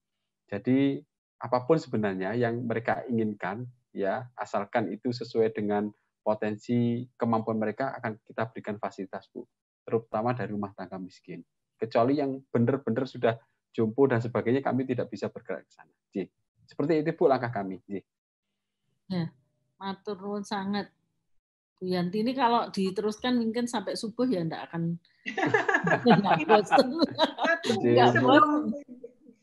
jadi apapun sebenarnya yang mereka inginkan ya asalkan itu sesuai dengan potensi kemampuan mereka akan kita berikan fasilitas bu terutama dari rumah tangga miskin kecuali yang benar-benar sudah jompo dan sebagainya kami tidak bisa bergerak ke sana. J. Seperti itu Bu langkah kami. J. Ya, matur nuwun sangat. Bu Yanti ini kalau diteruskan mungkin sampai subuh ya enggak akan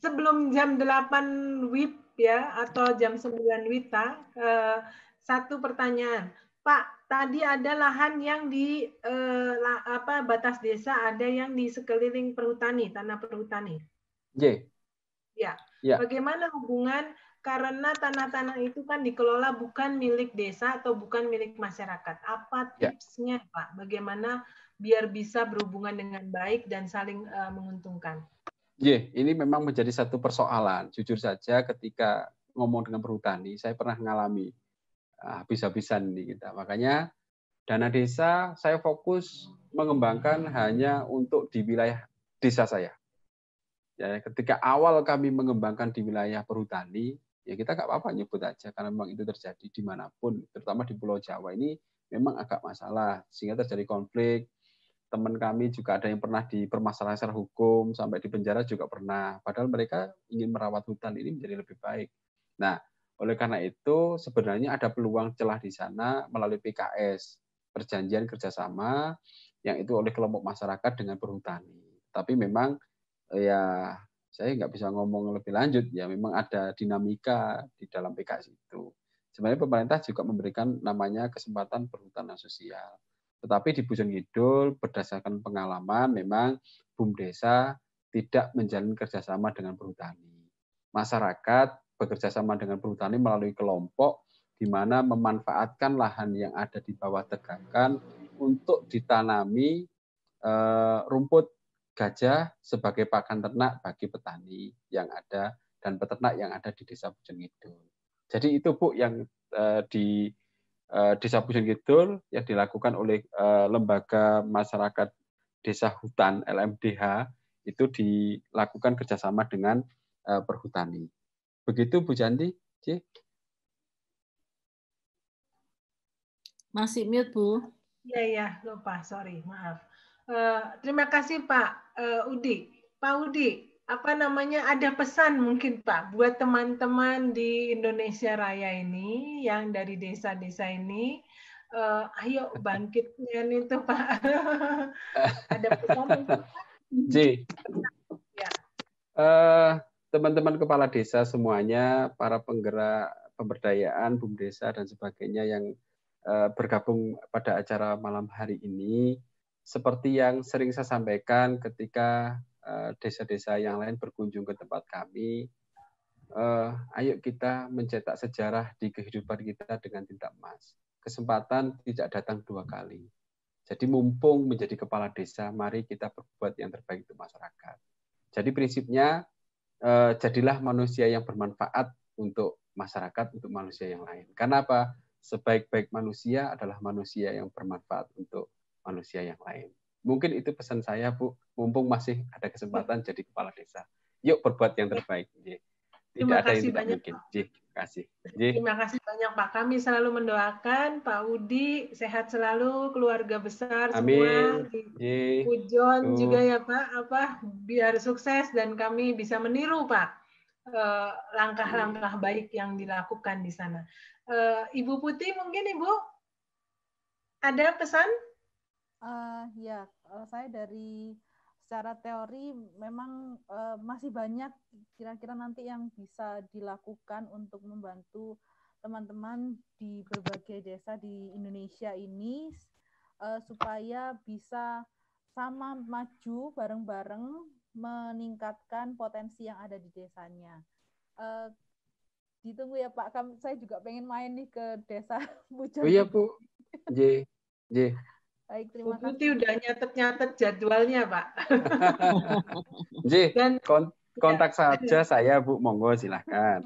sebelum, jam 8 WIB ya atau jam 9 WITA eh, satu pertanyaan. Pak, tadi ada lahan yang di eh, apa batas desa, ada yang di sekeliling perhutani, tanah perhutani. J. Ya. ya. Bagaimana hubungan karena tanah-tanah itu kan dikelola bukan milik desa atau bukan milik masyarakat. Apa ya. tipsnya, ya. Pak? Bagaimana biar bisa berhubungan dengan baik dan saling uh, menguntungkan? J. ini memang menjadi satu persoalan. Jujur saja ketika ngomong dengan perhutani, saya pernah mengalami e, habis-habisan ini kita. Makanya dana desa saya fokus mengembangkan hanya untuk di wilayah desa saya. Ya, ketika awal kami mengembangkan di wilayah perhutani, ya kita nggak apa-apa nyebut aja karena memang itu terjadi dimanapun, terutama di Pulau Jawa ini memang agak masalah sehingga terjadi konflik. Teman kami juga ada yang pernah dipermasalahkan secara hukum sampai di penjara juga pernah. Padahal mereka ingin merawat hutan ini menjadi lebih baik. Nah, oleh karena itu sebenarnya ada peluang celah di sana melalui PKS perjanjian kerjasama yang itu oleh kelompok masyarakat dengan perhutani. Tapi memang ya saya nggak bisa ngomong lebih lanjut ya memang ada dinamika di dalam PKS itu sebenarnya pemerintah juga memberikan namanya kesempatan perhutanan sosial tetapi di Bujang Kidul berdasarkan pengalaman memang bumdesa tidak menjalin kerjasama dengan perhutani masyarakat bekerjasama dengan perhutani melalui kelompok di mana memanfaatkan lahan yang ada di bawah tegakan untuk ditanami eh, rumput gajah sebagai pakan ternak bagi petani yang ada dan peternak yang ada di Desa Pujon Kidul. Jadi itu Bu yang eh, di eh, Desa Pujon Kidul yang dilakukan oleh eh, lembaga masyarakat desa hutan LMDH itu dilakukan kerjasama dengan perhutani. Begitu Bu Janti. Cik. Masih mute Bu. Iya iya lupa sorry maaf. Eh, terima kasih Pak uh, Udi. Pak Udi, apa namanya ada pesan mungkin Pak buat teman-teman di Indonesia Raya ini yang dari desa-desa ini uh, ayo bangkitnya nih tuh Pak. ada pesan mungkin Pak? Ya. teman-teman kepala desa semuanya, para penggerak pemberdayaan, bumdesa dan sebagainya yang bergabung pada acara malam hari ini, seperti yang sering saya sampaikan ketika eh, desa-desa yang lain berkunjung ke tempat kami, eh, ayo kita mencetak sejarah di kehidupan kita dengan tinta emas. Kesempatan tidak datang dua kali. Jadi mumpung menjadi kepala desa, mari kita berbuat yang terbaik untuk masyarakat. Jadi prinsipnya eh, jadilah manusia yang bermanfaat untuk masyarakat, untuk manusia yang lain. Kenapa? Sebaik-baik manusia adalah manusia yang bermanfaat untuk manusia yang lain. Mungkin itu pesan saya, Bu. Mumpung masih ada kesempatan jadi kepala desa. Yuk berbuat yang terbaik. Tidak Terima ada yang tidak banyak, mungkin. Pak. Terima kasih. Terima kasih banyak, Pak. Kami selalu mendoakan Pak Udi sehat selalu, keluarga besar Amin. semua. Bu Ujon uh. juga ya, Pak. Apa biar sukses dan kami bisa meniru, Pak eh, langkah-langkah baik yang dilakukan di sana. Eh, Ibu Putih mungkin Ibu ada pesan Uh, ya, kalau saya dari secara teori memang uh, masih banyak kira-kira nanti yang bisa dilakukan untuk membantu teman-teman di berbagai desa di Indonesia ini uh, supaya bisa sama maju bareng-bareng meningkatkan potensi yang ada di desanya. Uh, ditunggu ya Pak, saya juga pengen main nih ke desa Bujang. Oh iya Bu, J, J. Baik, terima Bu Putih udah nyatet-nyatet jadwalnya, Pak. Ji, Dan, ya. kontak ya. saja saya, Bu. Monggo, silahkan.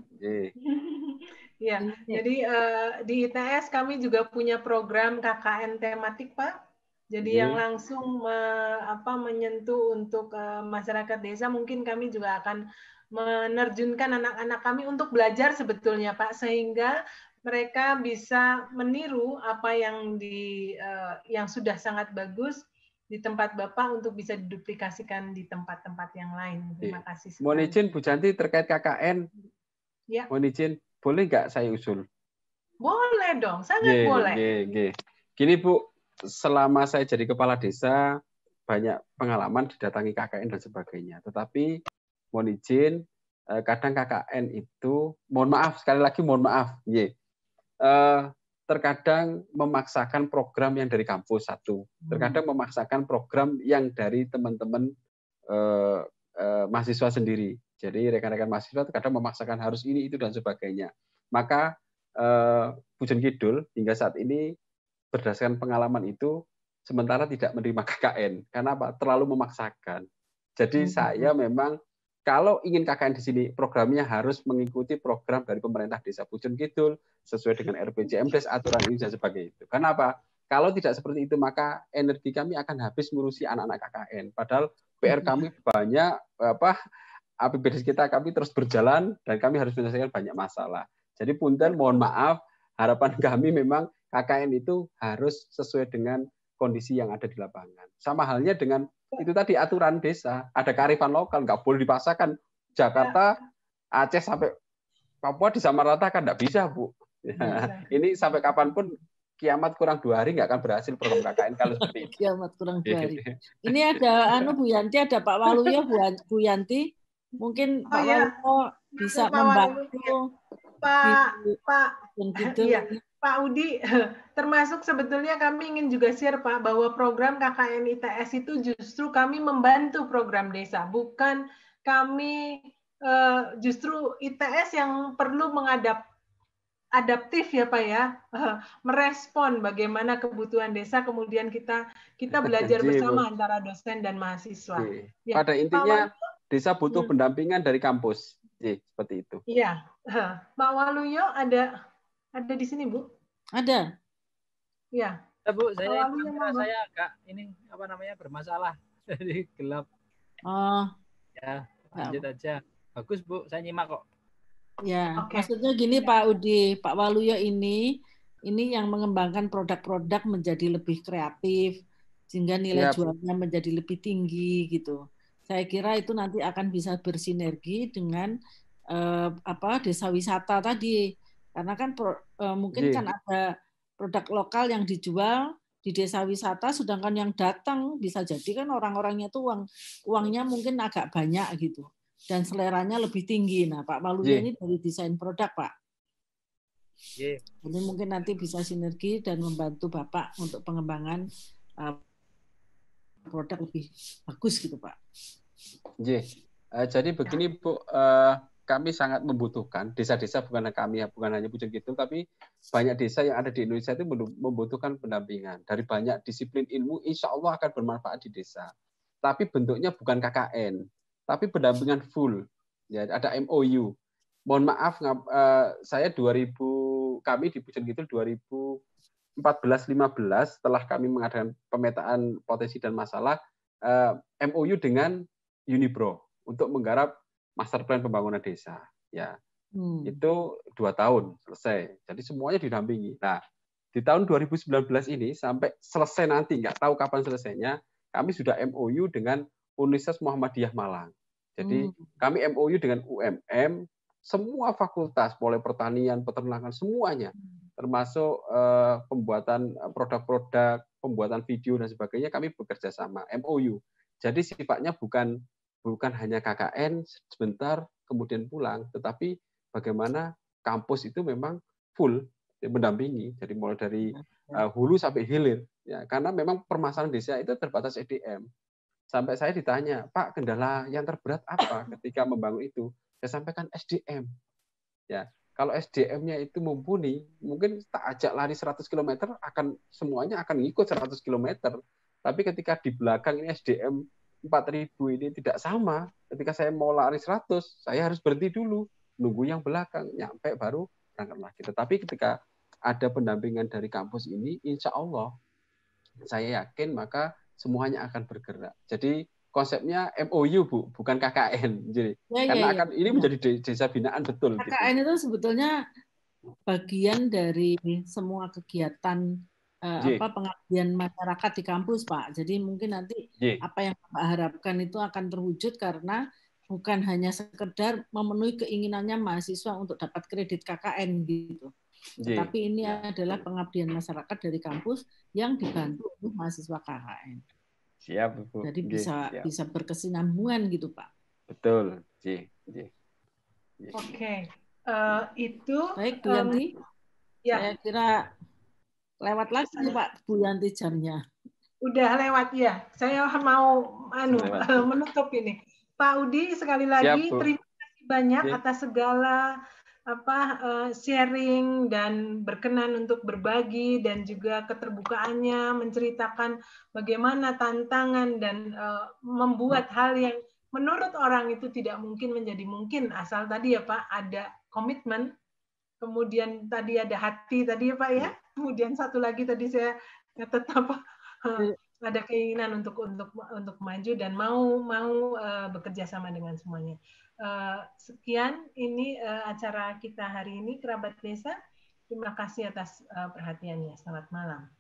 Ya, jadi uh, di ITS kami juga punya program KKN tematik, Pak. Jadi yang langsung me, apa, menyentuh untuk uh, masyarakat desa, mungkin kami juga akan menerjunkan anak-anak kami untuk belajar sebetulnya, Pak, sehingga mereka bisa meniru apa yang di uh, yang sudah sangat bagus di tempat Bapak untuk bisa diduplikasikan di tempat-tempat yang lain. Iya. Terima kasih. Sekali. Mohon izin Bu Janti terkait KKN. Ya. Mohon izin, boleh nggak saya usul? Boleh dong, sangat yeah, boleh. Yeah, yeah. Gini Bu, selama saya jadi kepala desa banyak pengalaman didatangi KKN dan sebagainya. Tetapi mohon izin, eh, kadang KKN itu mohon maaf sekali lagi mohon maaf, ye eh, terkadang memaksakan program yang dari kampus satu, hmm. terkadang memaksakan program yang dari teman-teman eh, eh, mahasiswa sendiri. Jadi rekan-rekan mahasiswa terkadang memaksakan harus ini itu dan sebagainya. Maka eh, Kidul hingga saat ini berdasarkan pengalaman itu sementara tidak menerima KKN karena apa? Terlalu memaksakan. Jadi hmm, hmm, saya memang kalau ingin KKN di sini programnya harus mengikuti program dari pemerintah desa Pujon Kidul sesuai dengan RPJMDes aturan ini dan sebagainya itu. Kenapa? Kalau tidak seperti itu maka energi kami akan habis ngurusi anak-anak KKN. Padahal PR kami mm-hmm. banyak apa APBD kita kami terus berjalan dan kami harus menyelesaikan banyak masalah. Jadi punten mohon maaf harapan kami memang KKN itu harus sesuai dengan kondisi yang ada di lapangan. Sama halnya dengan itu tadi aturan desa, ada kearifan lokal, nggak boleh dipaksakan. Jakarta, Aceh sampai Papua di kan nggak bisa bu. Ya. Ini sampai kapanpun kiamat kurang dua hari nggak akan berhasil program KKN kalau seperti ini. Kiamat kurang dua hari. Ini ada Anu Bu Yanti, ada Pak Waluyo Bu, Bu Yanti. Mungkin oh, Pak ya. Waluyo bisa Pak membantu. Waluyo. Pak, di, gitu. Pak. Dan gitu. Iya. Pak Udi, termasuk sebetulnya kami ingin juga share Pak bahwa program KKN ITS itu justru kami membantu program desa, bukan kami eh, justru ITS yang perlu mengadap adaptif ya Pak ya, merespon bagaimana kebutuhan desa kemudian kita kita belajar bersama antara dosen dan mahasiswa. Ya. Pada intinya desa butuh hmm. pendampingan dari kampus. jadi iya, seperti itu. Iya. Pak Waluyo ada ada di sini, Bu? Ada. Ya. ya Bu, saya kamera saya agak ini apa namanya bermasalah. Jadi gelap. Oh. Ya, lanjut ya. aja. Bagus, Bu. Saya nyimak kok. Ya, okay. maksudnya gini iya. Pak Udi, Pak Waluyo ini ini yang mengembangkan produk-produk menjadi lebih kreatif sehingga nilai ya. jualnya menjadi lebih tinggi gitu. Saya kira itu nanti akan bisa bersinergi dengan eh, apa desa wisata tadi karena kan pro, uh, mungkin yeah. kan ada produk lokal yang dijual di desa wisata, sedangkan yang datang bisa jadi kan orang-orangnya tuh uang uangnya mungkin agak banyak gitu dan seleranya lebih tinggi. Nah, Pak Malunya yeah. ini dari desain produk, Pak. Yeah. Ini mungkin nanti bisa sinergi dan membantu Bapak untuk pengembangan uh, produk lebih bagus gitu, Pak. Yeah. Iya. Uh, jadi begini, ya. Bu. Uh, kami sangat membutuhkan desa-desa bukan kami ya bukan hanya Pujon gitu tapi banyak desa yang ada di Indonesia itu membutuhkan pendampingan dari banyak disiplin ilmu insya Allah akan bermanfaat di desa tapi bentuknya bukan KKN tapi pendampingan full ya ada MOU mohon maaf eh, saya 2000 kami di Pujon Kidul 2014 15 setelah kami mengadakan pemetaan potensi dan masalah eh, MOU dengan Unibro untuk menggarap master plan pembangunan desa ya hmm. itu dua tahun selesai jadi semuanya didampingi nah di tahun 2019 ini sampai selesai nanti nggak tahu kapan selesainya kami sudah MOU dengan Universitas Muhammadiyah Malang jadi hmm. kami MOU dengan UMM semua fakultas mulai pertanian peternakan semuanya termasuk uh, pembuatan eh, produk-produk pembuatan video dan sebagainya kami bekerja sama MOU jadi sifatnya bukan bukan hanya KKN sebentar kemudian pulang, tetapi bagaimana kampus itu memang full ya, mendampingi, jadi mulai dari hmm. eh, hulu sampai hilir, ya karena memang permasalahan desa itu terbatas Sdm. E sampai saya ditanya, Pak kendala yang terberat apa ketika membangun itu? Saya sampaikan SDM, ya kalau SDM-nya itu mumpuni, mungkin tak ajak lari 100 km akan semuanya akan ikut 100 km. Tapi ketika di belakang ini SDM 4000 ini tidak sama. Ketika saya mau lari 100, saya harus berhenti dulu, nunggu yang belakang, nyampe baru berangkat lagi. Tetapi ketika ada pendampingan dari kampus ini, insya Allah saya yakin maka semuanya akan bergerak. Jadi konsepnya MOU bu, bukan KKN. Jadi ya, ya, karena ya. akan ini menjadi desa binaan betul. KKN gitu. itu sebetulnya bagian dari semua kegiatan uh, apa pengabdian masyarakat di kampus Pak. Jadi mungkin nanti Ye. apa yang Pak harapkan itu akan terwujud karena bukan hanya sekedar memenuhi keinginannya mahasiswa untuk dapat kredit KKN gitu. tapi ini ya. adalah pengabdian masyarakat dari kampus yang dibantu oleh mahasiswa KKN. Siap, Bu. Jadi bisa Siap. bisa berkesinambungan gitu, Pak. Betul, Ye. Ye. Oke. Okay. Uh, eh, itu Baik, Bu um, Ya. Saya kira Lewat lagi Pak Bu Yanti jamnya. Udah lewat ya. Saya mau anu eh, menutup ini. Pak Udi sekali lagi Siap, terima kasih banyak Siap. atas segala apa eh, sharing dan berkenan untuk berbagi dan juga keterbukaannya menceritakan bagaimana tantangan dan eh, membuat hal yang menurut orang itu tidak mungkin menjadi mungkin asal tadi ya Pak ada komitmen kemudian tadi ada hati tadi ya Pak ya kemudian satu lagi tadi saya tetap eh, hmm. ada keinginan untuk untuk untuk maju dan mau mau uh, bekerja sama dengan semuanya. Uh, sekian ini uh, acara kita hari ini kerabat desa. Terima kasih atas uh, perhatiannya. Selamat malam.